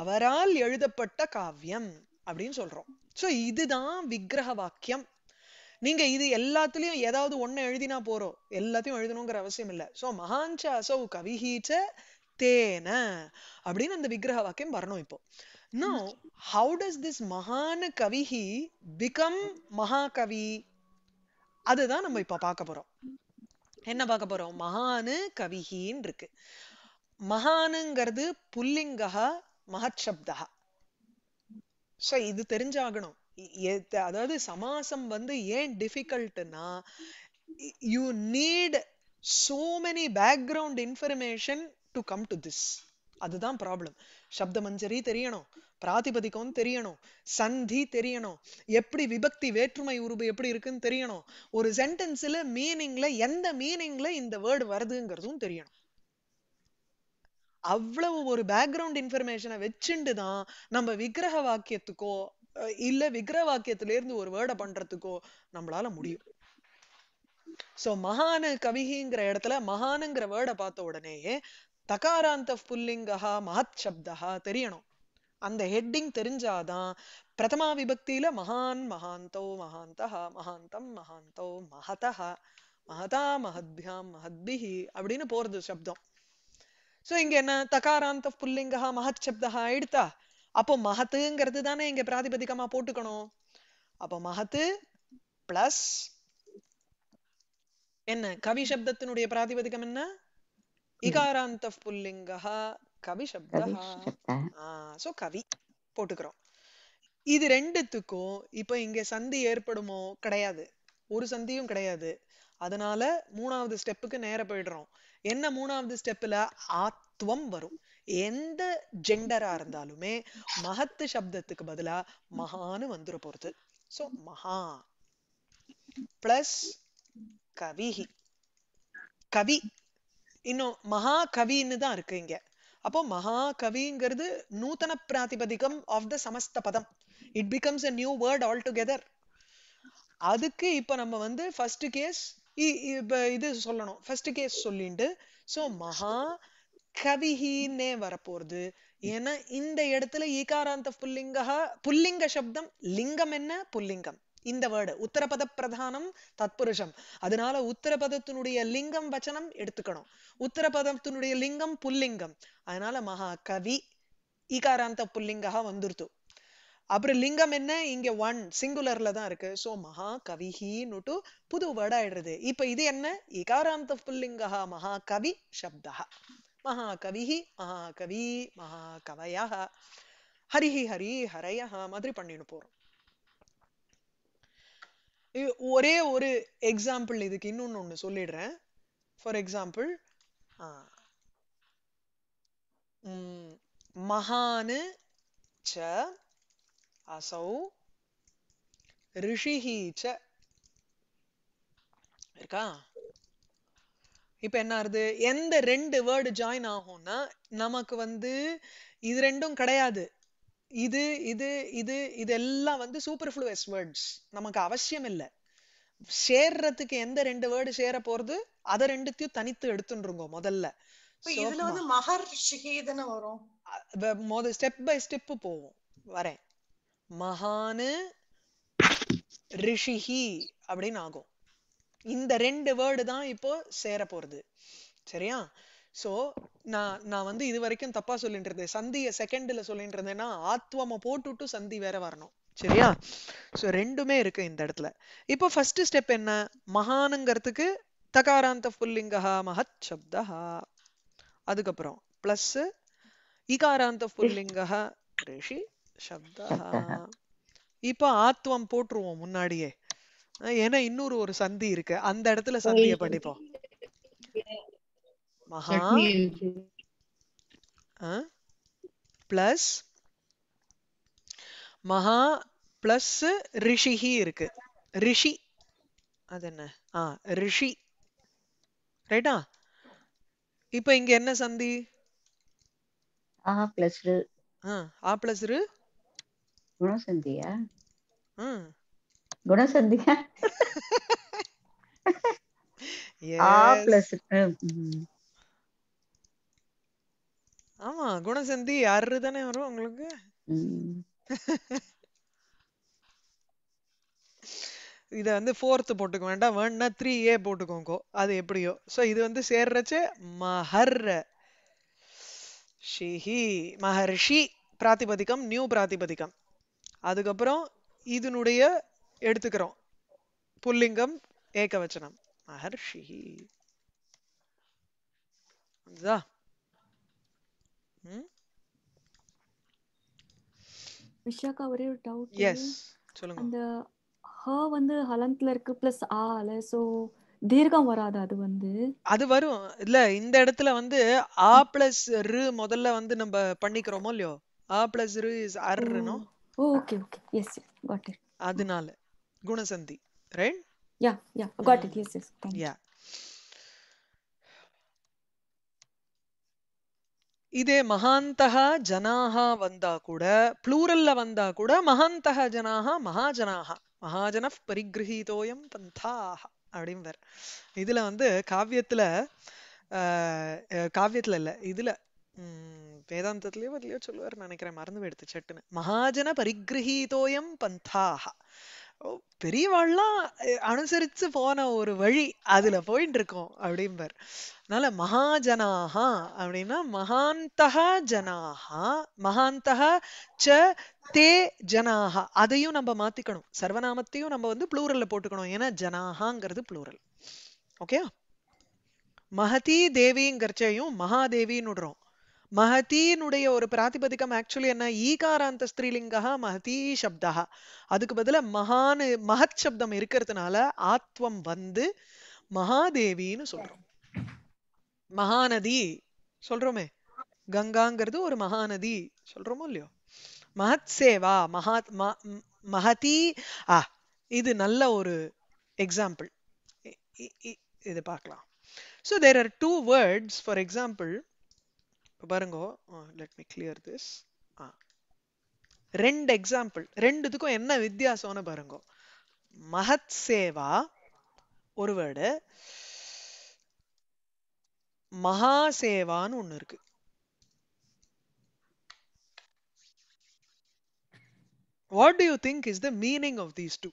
அவரால் எழுதப்பட்ட காவியம் அப்படின்னு சொல்றோம் சோ இதுதான் விக்கிரக வாக்கியம் நீங்க இது எல்லாத்துலயும் ஏதாவது ஒண்ணு எழுதினா போறோம் எல்லாத்தையும் எழுதணுங்கிற அவசியம் இல்ல சோ மகான் அசௌ கவிஹீச்ச தேன அப்படின்னு அந்த விக்கிரக வாக்கியம் வரணும் இப்போ no how does this Mahana Kavihi become மகாகவி அதுதான் நம்ம இப்ப பார்க்க போறோம் என்ன பார்க்க போறோம் மகானு கவிஹின்னு இருக்கு மகானுங்கிறது புல்லிங்கா மகச்சப்தா சோ இது தெரிஞ்சாகணும் அதாவது சமாசம் வந்து ஏன் டிஃபிகல்ட்னா you need so many background information to come to this அதுதான் ப்ராப்ளம் சப்த மஞ்சரி தெரியணும் பிராதிபதிக்கம் தெரியணும் சந்தி தெரியணும் எப்படி விபக்தி வேற்றுமை உருவு எப்படி இருக்குன்னு தெரியணும் ஒரு சென்டென்ஸ்ல மீனிங்ல எந்த மீனிங்ல இந்த வேர்டு வருதுங்கிறதும் தெரியணும் அவ்வளவு ஒரு பேக்ரவுண்ட் இன்ஃபர்மேஷனை வச்சுட்டு தான் நம்ம விக்கிரக வாக்கியத்துக்கோ இல்ல விக்கிரக வாக்கியத்துல இருந்து ஒரு வேர்டை பண்றதுக்கோ நம்மளால முடியும் சோ மகான கவிங்கிற இடத்துல மகானுங்கிற வேர்டை பார்த்த உடனேயே தகாராந்த புல்லிங்கா மகத் சப்தா தெரியணும் அந்த ஹெட்டிங் தெரிஞ்சாதான் பிரதமா விபக்தியில மகான் மகாந்தோ மகாந்தஹா மகாந்தம் மகாந்தோ மகதஹா மகதா மகத்பியாம் மகத்பிஹி அப்படின்னு போறது சப்தம் சோ இங்க என்ன தகாராந்த புல்லிங்கா மகத் சப்தா எடுத்தா அப்போ மகத்துங்கிறது தானே இங்க பிராதிபதிகமா போட்டுக்கணும் அப்போ மகத்து பிளஸ் என்ன கவி சப்தத்தினுடைய பிராதிபதிகம் என்ன இகாராந்த புல்லிங்கः கவி சோ கவி போட்டுக்கிறோம் இது ரெண்டுத்துக்கும் இப்ப இங்க சந்தி ஏற்படுமோ கிடையாது ஒரு சந்தியும் கிடையாது அதனால மூணாவது ஸ்டெப்புக்கு நேர போயிடுறோம் என்ன மூணாவது ஸ்டெப்ல ஆத்வம் வரும் எந்த ஜெண்டரா இருந்தாலுமே மகத்து சப்தத்துக்கு பதிலா மகான்னு வந்துட போறது சோ மகா பிளஸ் கவி கவி இன்னும் மகாகவின்னு தான் இருக்கு இங்க அப்போ கவிங்கிறது நூத்தன பிராதிபதிகம் ஆஃப் த சமஸ்த பதம் it becomes a new word all together அதுக்கு இப்ப நம்ம வந்து ஃபர்ஸ்ட் கேஸ் இது சொல்லணும் ஃபர்ஸ்ட் கேஸ் சொல்லிட்டு ஸோ மகா கவிஹின்னே வரப்போறது ஏன்னா இந்த இடத்துல ஈகாராந்த புல்லிங்கா புல்லிங்க சப்தம் லிங்கம் என்ன புல்லிங்கம் இந்த வேர்டு உத்தரபத பிரதானம் தத்புருஷம் அதனால உத்தரபதத்தினுடைய லிங்கம் வச்சனம் எடுத்துக்கணும் உத்தரபதத்தினுடைய லிங்கம் புல்லிங்கம் அதனால மகா கவி ஈகாராந்த புல்லிங்கா வந்துருத்து அப்புறம் லிங்கம் என்ன இங்க ஒன் சிங்குலர்ல தான் இருக்கு சோ மகா கவிஹின்னுட்டு புது வேர்ட் ஆயிடுறது இப்ப இது என்ன இகாராந்த புல்லிங்கா மகா கவி சப்தா மகா கவிஹி மகா கவி மகா கவயா ஹரிஹி ஹரி ஹரையா மாதிரி பண்ணிட்டு போறோம் ஒரே ஒரு எக்ஸாம்பிள் இதுக்கு இன்னொன்னு ஒன்று சொல்லிடுறேன் ஃபார் எக்ஸாம்பிள் மகானு ச அசௌ ரிஷிஹி ச இருக்கா இப்ப என்ன ஆகுது எந்த ரெண்டு வேர்டு ஜாயின் ஆகும்னா நமக்கு வந்து இது ரெண்டும் கிடையாது இது இது இது இதெல்லாம் வந்து சூப்பர் ஃப்ளூஎஸ் வேர்ட்ஸ் நமக்கு அவசியம் இல்லை சேர்றதுக்கு எந்த ரெண்டு வேர்டு சேர போறது அத ரெண்டுத்தையும் தனித்து எடுத்துருங்க முதல்ல மகர் வரும் ஸ்டெப் பை ஸ்டெப் போவோம் வரேன் மகானு ரிஷிஹி அப்படின்னு ஆகும் இந்த ரெண்டு வேர்டு தான் இப்போ சேர போறது சரியா ஸோ நான் நான் வந்து இது வரைக்கும் தப்பா சொல்லிட்டு இருந்தேன் சந்தியை செகண்ட்ல சொல்லிட்டு இருந்தேன்னா ஆத்வம போட்டுட்டு சந்தி வேற வரணும் சரியா ஸோ ரெண்டுமே இருக்கு இந்த இடத்துல இப்போ ஃபர்ஸ்ட் ஸ்டெப் என்ன மகானுங்கிறதுக்கு தகாராந்த புல்லிங்கா மகத் சப்தஹா அதுக்கப்புறம் பிளஸ் இகாராந்த புல்லிங்கா ரிஷி சப்தஹா இப்போ ஆத்வம் போட்டுருவோம் முன்னாடியே ஏன்னா இன்னொரு ஒரு சந்தி இருக்கு அந்த இடத்துல சந்தியை பண்ணிப்போம் மகா பிளஸ் மகா பிளஸ் ரிஷிஹி இருக்கு ரிஷி அது என்ன ஆ ரிஷி ரைட்டா இப்போ இங்க என்ன சந்தி ஆ பிளஸ் ரு ஆ பிளஸ் ரு குணசந்தியா <laughs> ம் குணசந்தியா ஆ பிளஸ் ஆமா குணசந்தி ஆறு தானே வரும் உங்களுக்கு இதை வந்து ஃபோர்த்து போட்டுக்க வேண்டாம் வேணா த்ரீ ஏ போட்டுக்கோங்கோ அது எப்படியோ ஸோ இது வந்து சேர்றச்சு மஹர் ஷிஹி மஹர்ஷி பிராத்திபதிக்கம் நியூ பிராத்திபதிக்கம் அதுக்கப்புறம் இதனுடைய எடுத்துக்கிறோம் புல்லிங்கம் ஏகவச்சனம் மஹர்ஷிஹி அதுதான் Mm-hmm. விஷாக்கா ஒரே ஒரு டவுட் எஸ் சொல்லுங்க அந்த ஹ வந்து ஹலந்த்ல இருக்கு பிளஸ் ஆல சோ தீர்க்கம் வராது அது வந்து அது வரும் இல்ல இந்த இடத்துல வந்து ஆ பிளஸ் ரு முதல்ல வந்து நம்ம பண்ணிக்கிறோமோ இல்லையோ ஆ பிளஸ் ரு இஸ் அர் no okay okay yes got it அதனால குணசந்தி right yeah yeah got it yes yes thank you இதே மகாந்தகா ஜனாக வந்தா கூட ப்ளூரல்ல வந்தா கூட மகாந்தக ஜனாக மகாஜனாக மகாஜன பரிகிரகிதோயம் பந்தாக அப்படிம்பார் இதுல வந்து காவியத்துல காவியத்துல இல்ல இதுல வேதாந்தத்திலயோ அதுலயோ சொல்லுவார் நினைக்கிறேன் மறந்து போயிடுத்து சட்டுன்னு மகாஜன பரிகிரகிதோயம் பந்தாக பெரியவாள்லாம் அனுசரிச்சு போன ஒரு வழி அதுல போயிட்டு இருக்கோம் அப்படிம்பார் அதனால மகாஜனாகா அப்படின்னா மகாந்தகா ஜனாகா மகாந்தகா ச தே ஜனாகா அதையும் நம்ம மாத்திக்கணும் சர்வநாமத்தையும் நம்ம வந்து புளூரல்ல போட்டுக்கணும் ஏன்னா ஜனாகாங்கிறது ப்ளூரல் ஓகே மகதி தேவிங்கிறச்சையும் மகாதேவின்னு விடுறோம் மகதீனுடைய ஒரு பிராதிபதிக்கம் ஆக்சுவலி என்ன ஈகாராந்த ஸ்திரீலிங்கா மகதி சப்தா அதுக்கு பதில மகான் மகத் சப்தம் இருக்கிறதுனால ஆத்வம் வந்து மகாதேவின்னு சொல்றோம் மகாநதி சொல்றோமே கங்காங்கிறது ஒரு மகாநதி சொல்றோமோ இல்லையோ மகத் சேவா மகாத் மகதி ஆ இது நல்ல ஒரு எக்ஸாம்பிள் இது பார்க்கலாம் so there are two words for example இப்போ பாருங்க let me clear this ah ரெண்டு எக்ஸாம்பிள் ரெண்டுத்துக்கும் என்ன வித்தியாசம்னு பாருங்க மகத் சேவா ஒரு வேர்டு மகா சேவான்னு ஒண்ணு இருக்கு what do you think is the meaning of these two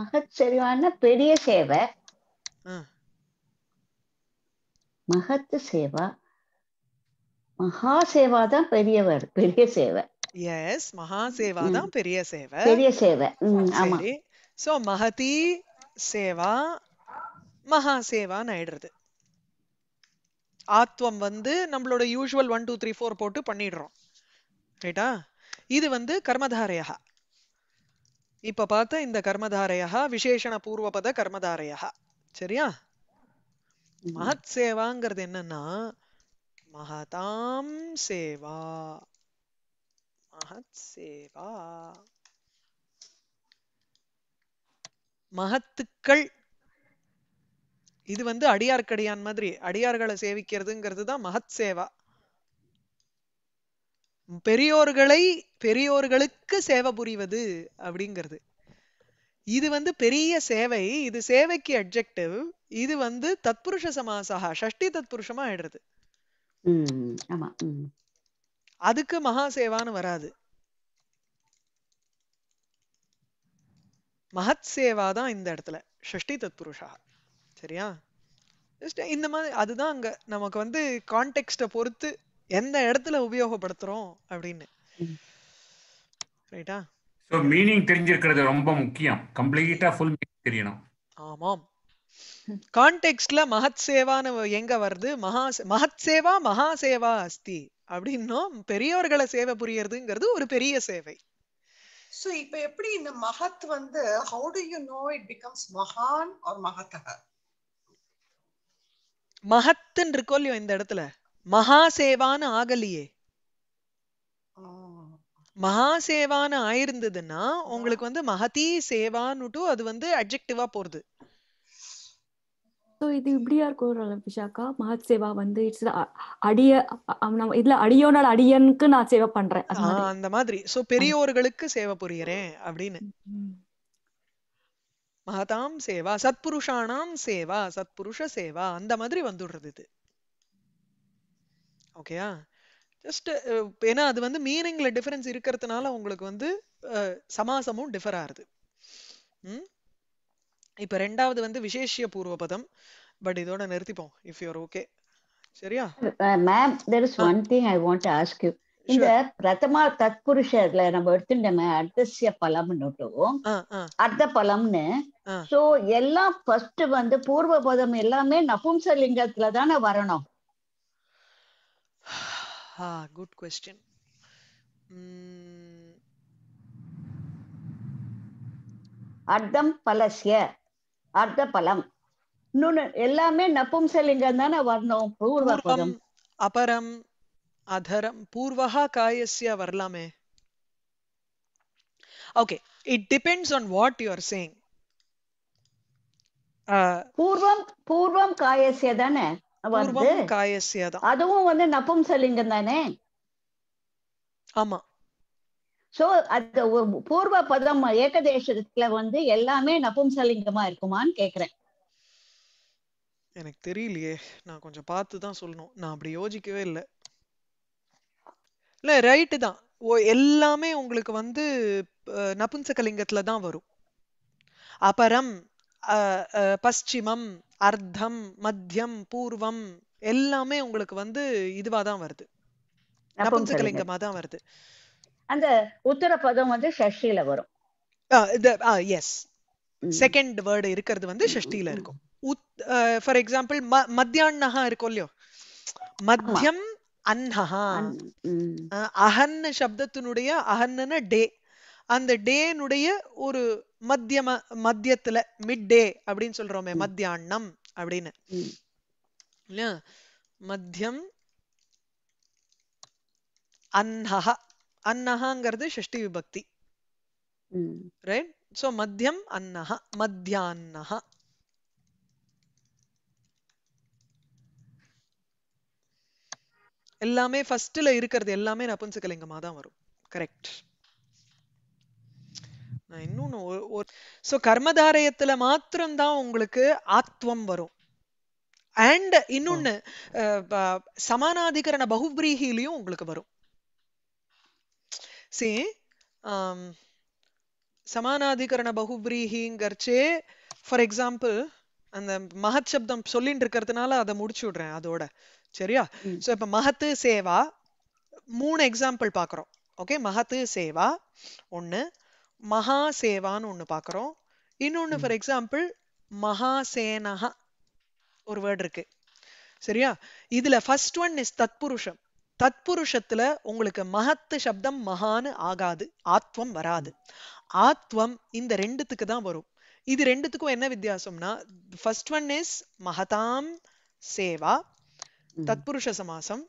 மகத் பெரிய சேவை மகத்து சேவா மகா சேவா தான் பெரியவர் பெரிய சேவை எஸ் மகா சேவா தான் பெரிய சேவை பெரிய சேவை ஆமா சோ மகதி சேவா மகா சேவான்னு ஆயிடுறது ஆத்வம் வந்து நம்மளோட usual one two three four போட்டு பண்ணிடுறோம் ரைட்டா இது வந்து கர்மதாரையா இப்ப பார்த்த இந்த கர்மதாரையா விசேஷண பூர்வபத கர்மதாரையா சரியா மகத் சேவாங்கிறது என்னன்னா மகதாம் சேவா மகத் சேவா மகத்துக்கள் இது வந்து அடியார்க்கடியான் மாதிரி அடியார்களை சேவிக்கிறதுங்கிறது தான் மகத் சேவா பெரியோர்களை பெரியோர்களுக்கு சேவை புரிவது அப்படிங்கிறது இது வந்து பெரிய சேவை இது சேவைக்கு அப்ஜெக்டிவ் இது வந்து தத்புருஷ சமாசா ஷஷ்டி தத்புருஷமா ஆயிடுறது அதுக்கு மகா சேவான்னு வராது மகத் சேவா தான் இந்த இடத்துல ஷஷ்டி தத்புருஷா சரியா இந்த மாதிரி அதுதான் அங்க நமக்கு வந்து கான்டெக்ட பொறுத்து எந்த இடத்துல உபயோகப்படுத்துறோம் அப்படின்னு ரைட்டா சோ மீனிங் தெரிஞ்சிருக்கிறது ரொம்ப முக்கியம் கம்ப்ளீட்டா ஃபுல் மீனிங் தெரியணும் ஆமாம் கான்டெக்ஸ்ட்ல மகத் சேவான்னு எங்க வருது மகா மகத் சேவா மகா சேவா அஸ்தி அப்படின்னும் பெரியோர்களை சேவை புரியறதுங்கிறது ஒரு பெரிய சேவை சோ இப்ப எப்படி இந்த மகத் வந்து how do you know it becomes மகான் ஆர் மகத்தக மகத்துன்னு இருக்கோ இல்லையோ இந்த இடத்துல மகா சேவான்னு ஆகலையே மகா சேவான்னு ஆயிருந்ததுன்னா உங்களுக்கு வந்து மகதி சேவான்னுட்டு அது வந்து அட்ஜெக்டிவா போறது ஸோ இது இப்படியா இருக்கும் விஷாக்கா மகத் சேவா வந்து இட்ஸ் அடிய இதுல அடியோனால் அடியனுக்கு நான் சேவை பண்றேன் அந்த மாதிரி ஸோ பெரியோர்களுக்கு சேவை புரியறேன் அப்படின்னு மகதாம் சேவா சத்புருஷானாம் சேவா சத்புருஷ சேவா அந்த மாதிரி வந்துடுறது இது ஓகேயா ஜஸ்ட் uh, ஏன்னா அது வந்து மீனிங்ல டிஃபரன்ஸ் இருக்கிறதுனால உங்களுக்கு வந்து சமாசமும் டிஃபர் ஆகுது இப்ப ரெண்டாவது வந்து விசேஷிய பூர்வ பதம் பட் இதோட நிறுத்திப்போம் இஃப் யூ ஓகே சரியா ma'am there is one thing I want to ask you இந்த பிரதமா தத்புருஷர்ல நம்ம எடுத்துட்டோமே அர்த்தசிய பலம்னு நோட்டுவோம் அர்த்த பலம்னு சோ எல்லாம் ஃபர்ஸ்ட் வந்து பூர்வ பதம் எல்லாமே நபும்சலிங்கத்துல தானே வரணும் Ha, good question. Mm, அர்த்தம் பலசிய அர்த்த பலம் இன்னொன்னு எல்லாமே நபும்சலிங்கம் தானே வரணும் பூர்வ பதம் அபரம் அதரம் பூர்வஹா காயஸ்ய வரலாமே okay it depends on what you are saying பூர்வம் பூர்வம் காயஸ்ய தானே வருது அதுவும் வந்து நபும்சலிங்க தானே ஆமா சோ அது பூர்வ பதம் ஏகதேசத்துல வந்து எல்லாமே நபும்சலிங்கமா இருக்குமான்னு கேக்குறேன் எனக்கு தெரியலையே நான் கொஞ்சம் பார்த்து தான் சொல்லணும் நான் அப்படி யோசிக்கவே இல்லை இல்ல ரைட்டு தான் ஓ எல்லாமே உங்களுக்கு வந்து நபும்சகலிங்கத்துல தான் வரும் அபரம் பশ্চিமம் அர்த்தம் மத்தியம் பூர்வம் எல்லாமே உங்களுக்கு வந்து இதுவா தான் வருது நபும்சகலிங்கமா தான் வருது அந்த உத்தர பதம் வந்து ஷஷ்டியில வரும் எஸ் செகண்ட் வேர்டு இருக்கிறது வந்து ஷஷ்டியில இருக்கும் ஃபார் எக்ஸாம்பிள் மத்தியான்னஹா இருக்கும் இல்லையோ மத்தியம் அன்னஹா அஹன் சப்தத்தினுடைய அஹன்னு டே அந்த டேனுடைய ஒரு மத்தியம மத்தியத்துல மிட் டே அப்படின்னு சொல்றோமே மத்தியானம் அப்படின்னு மத்தியம் அன்னஹ அன்னஹாங்கிறது ஷஷ்டி விபக்தி ரைட் சோ மத்தியம் அன்னஹ மத்தியான்னஹ எல்லாமே ஃபர்ஸ்ட்ல இருக்கிறது எல்லாமே நபுன்சகலிங்கமா தான் வரும் கரெக்ட் இன்னொன்று ஸோ கர்மதாரயத்தில் மாத்திரம்தான் உங்களுக்கு ஆத்வம் வரும் அண்ட் இன்னொன்னு சமானாதிகரண பகுப்ரீகிலையும் உங்களுக்கு வரும் சி சமானாதிகரண பகுப்ரீகிங்கர்ச்சே ஃபார் எக்ஸாம்பிள் அந்த மகத் சப்தம் சொல்லிட்டு இருக்கிறதுனால அதை முடிச்சு விடுறேன் அதோட சரியா ஸோ இப்போ மகத்து சேவா மூணு எக்ஸாம்பிள் பார்க்குறோம் ஓகே மகத்து சேவா ஒன்று மகா சேவான்னு ஒன்று பார்க்குறோம் இன்னொன்று ஃபார் எக்ஸாம்பிள் மகாசேனஹா ஒரு வேர்டு இருக்கு சரியா இதுல ஃபர்ஸ்ட் ஒன் இஸ் தத்புருஷம் தத்புருஷத்துல உங்களுக்கு மகத்து சப்தம் மகான்னு ஆகாது ஆத்வம் வராது ஆத்வம் இந்த ரெண்டுத்துக்கு தான் வரும் இது ரெண்டுத்துக்கும் என்ன வித்தியாசம்னா ஃபர்ஸ்ட் ஒன் இஸ் மகதாம் சேவா தத்புருஷ சமாசம்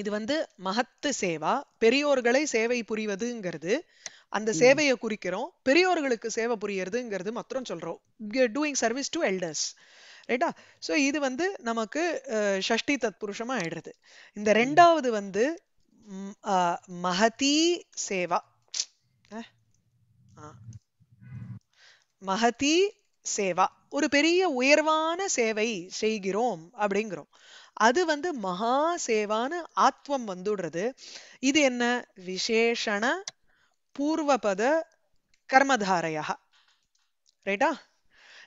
இது வந்து மகத்து சேவா பெரியோர்களை சேவை புரிவதுங்கிறது அந்த சேவையை குறிக்கிறோம் பெரியோர்களுக்கு சேவை புரியறதுங்கிறது மற்றம் சொல்றோம் டூயிங் சர்வீஸ் டு எல்டர்ஸ் ரைட்டா ஸோ இது வந்து நமக்கு ஷஷ்டி தத்புருஷமா ஆயிடுறது இந்த ரெண்டாவது வந்து மகதி சேவா மகதி சேவா ஒரு பெரிய உயர்வான சேவை செய்கிறோம் அப்படிங்கிறோம் அது வந்து மகா சேவான்னு ஆத்வம் வந்துடுறது இது என்ன விசேஷண பூர்வபத கர்மதாரையா ரைட்டா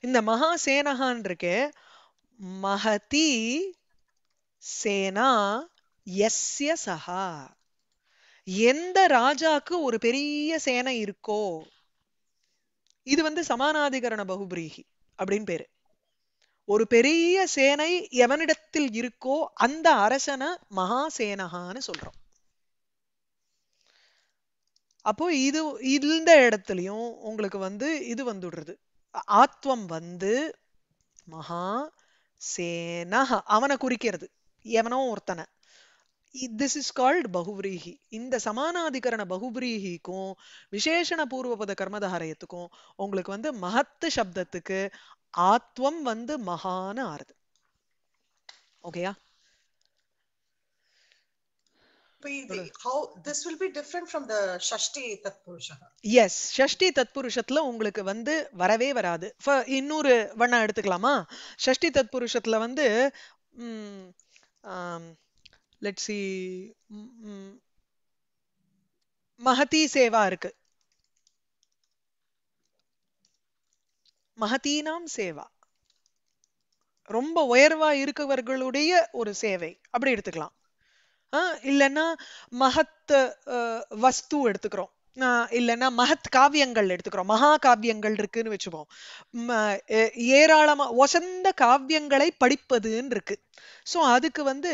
இந்த மகா சேனகான் இருக்கே மகதி சேனா எஸ்ய சஹா எந்த ராஜாக்கு ஒரு பெரிய சேனை இருக்கோ இது வந்து சமானாதிகரண பகுபிரீகி அப்படின்னு பேரு ஒரு பெரிய சேனை எவனிடத்தில் இருக்கோ அந்த அரசனை மகாசேனகான்னு சொல்றோம் அப்போ இது இந்த இடத்துலையும் உங்களுக்கு வந்து இது வந்துடுறது ஆத்வம் வந்து மகா சேனஹ அவனை குறிக்கிறது எவனோ ஒருத்தனை திஸ் இஸ் கால்ட் பகுபிரீகி இந்த சமானாதிகரண பகுபிரீகிக்கும் விசேஷண பூர்வபத கர்மதாரயத்துக்கும் உங்களுக்கு வந்து மகத்து சப்தத்துக்கு ஆத்வம் வந்து மகான ஆறுது ஓகேயா be the, how எஸ் ஷஷ்டி தத்புருஷத்துல உங்களுக்கு வந்து வரவே வராது இன்னொரு வண்ணம் எடுத்துக்கலாமா ஷஷ்டி தத்புருஷத்துல வந்து லெட் சி மகதி சேவா இருக்கு மகதீனாம் சேவா ரொம்ப உயர்வா இருக்கவர்களுடைய ஒரு சேவை அப்படி எடுத்துக்கலாம் இல்லைன்னா மகத் வஸ்து எடுத்துக்கிறோம் இல்லைன்னா மகத் காவியங்கள் எடுத்துக்கிறோம் மகா காவியங்கள் இருக்குன்னு வச்சுப்போம் ஏராளமா ஒசந்த காவியங்களை படிப்பதுன்னு இருக்கு ஸோ அதுக்கு வந்து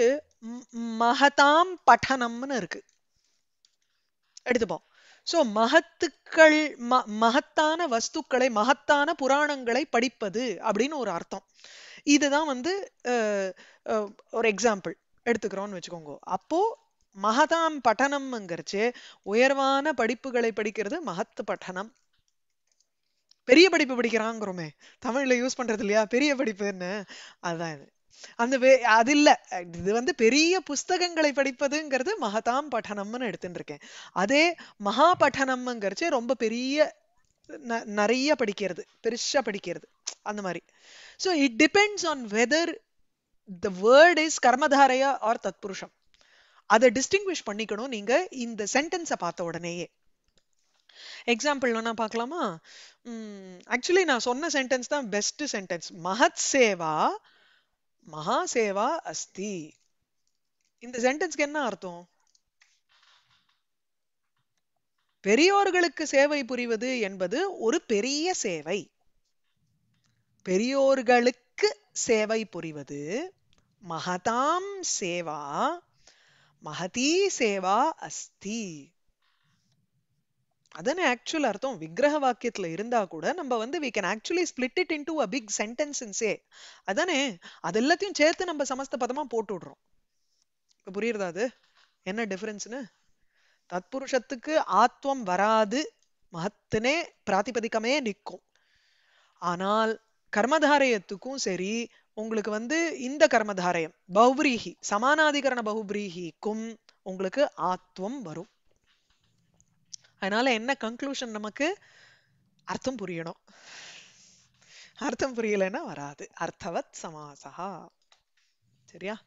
மகதாம் பட்டனம்னு இருக்கு எடுத்துப்போம் ஸோ மகத்துக்கள் ம மகத்தான வஸ்துக்களை மகத்தான புராணங்களை படிப்பது அப்படின்னு ஒரு அர்த்தம் இதுதான் வந்து ஒரு எக்ஸாம்பிள் எடுத்துக்கிறோம்னு வச்சுக்கோங்க அப்போ மகதாம் பட்டணம்ங்கிறச்சு உயர்வான படிப்புகளை படிக்கிறது மகத் பட்டணம் பெரிய படிப்பு படிக்கிறாங்கிறோமே தமிழ்ல யூஸ் பண்றது இல்லையா பெரிய படிப்புன்னு அதுதான் இது அந்த அது இல்ல இது வந்து பெரிய புஸ்தகங்களை படிப்பதுங்கிறது மகதாம் பட்டணம்னு எடுத்துட்டு இருக்கேன் அதே மகா பட்டணம்ங்கிறச்சு ரொம்ப பெரிய நிறைய படிக்கிறது பெருசா படிக்கிறது அந்த மாதிரி so it depends on whether the word is கர்மதாரையா ஆர் தத்புருஷம் அதை டிஸ்டிங்விஷ் பண்ணிக்கணும் நீங்க இந்த சென்டென்ஸை பார்த்த உடனேயே எக்ஸாம்பிள் வேணா பார்க்கலாமா ஆக்சுவலி நான் சொன்ன சென்டென்ஸ் தான் பெஸ்ட் சென்டென்ஸ் மகத் சேவா மகா சேவா அஸ்தி இந்த சென்டென்ஸ்க்கு என்ன அர்த்தம் பெரியோர்களுக்கு சேவை புரிவது என்பது ஒரு பெரிய சேவை பெரியோர்களுக்கு சேவை புரிவது மகதாம் சேவா மகதி சேவா அஸ்தி அதன் ஆக்சுவல் அர்த்தம் விக்கிரக வாக்கியத்துல இருந்தா கூட நம்ம வந்து we can actually split it in a big sentence say அதானே அது எல்லாத்தையும் சேர்த்து நம்ம சமஸ்த பதமா போட்டு விடுறோம் புரியுறதா அது என்ன டிஃபரன்ஸ்னு தத்புருஷத்துக்கு ஆத்வம் வராது மகத்துனே பிராத்திபதிக்கமே நிற்கும் ஆனால் கர்மதாரயத்துக்கும் சரி உங்களுக்கு வந்து இந்த கர்மதாரயம் பௌவ்ரீஹி சமானாதிகரண பௌவ்ரீஹிக்கும் உங்களுக்கு ஆத்வம் வரும் அதனால என்ன கன்க்ளூஷன் நமக்கு அர்த்தம் புரியணும் அர்த்தம் புரியலைன்னா வராது அர்த்தவத் சமாசா சரியா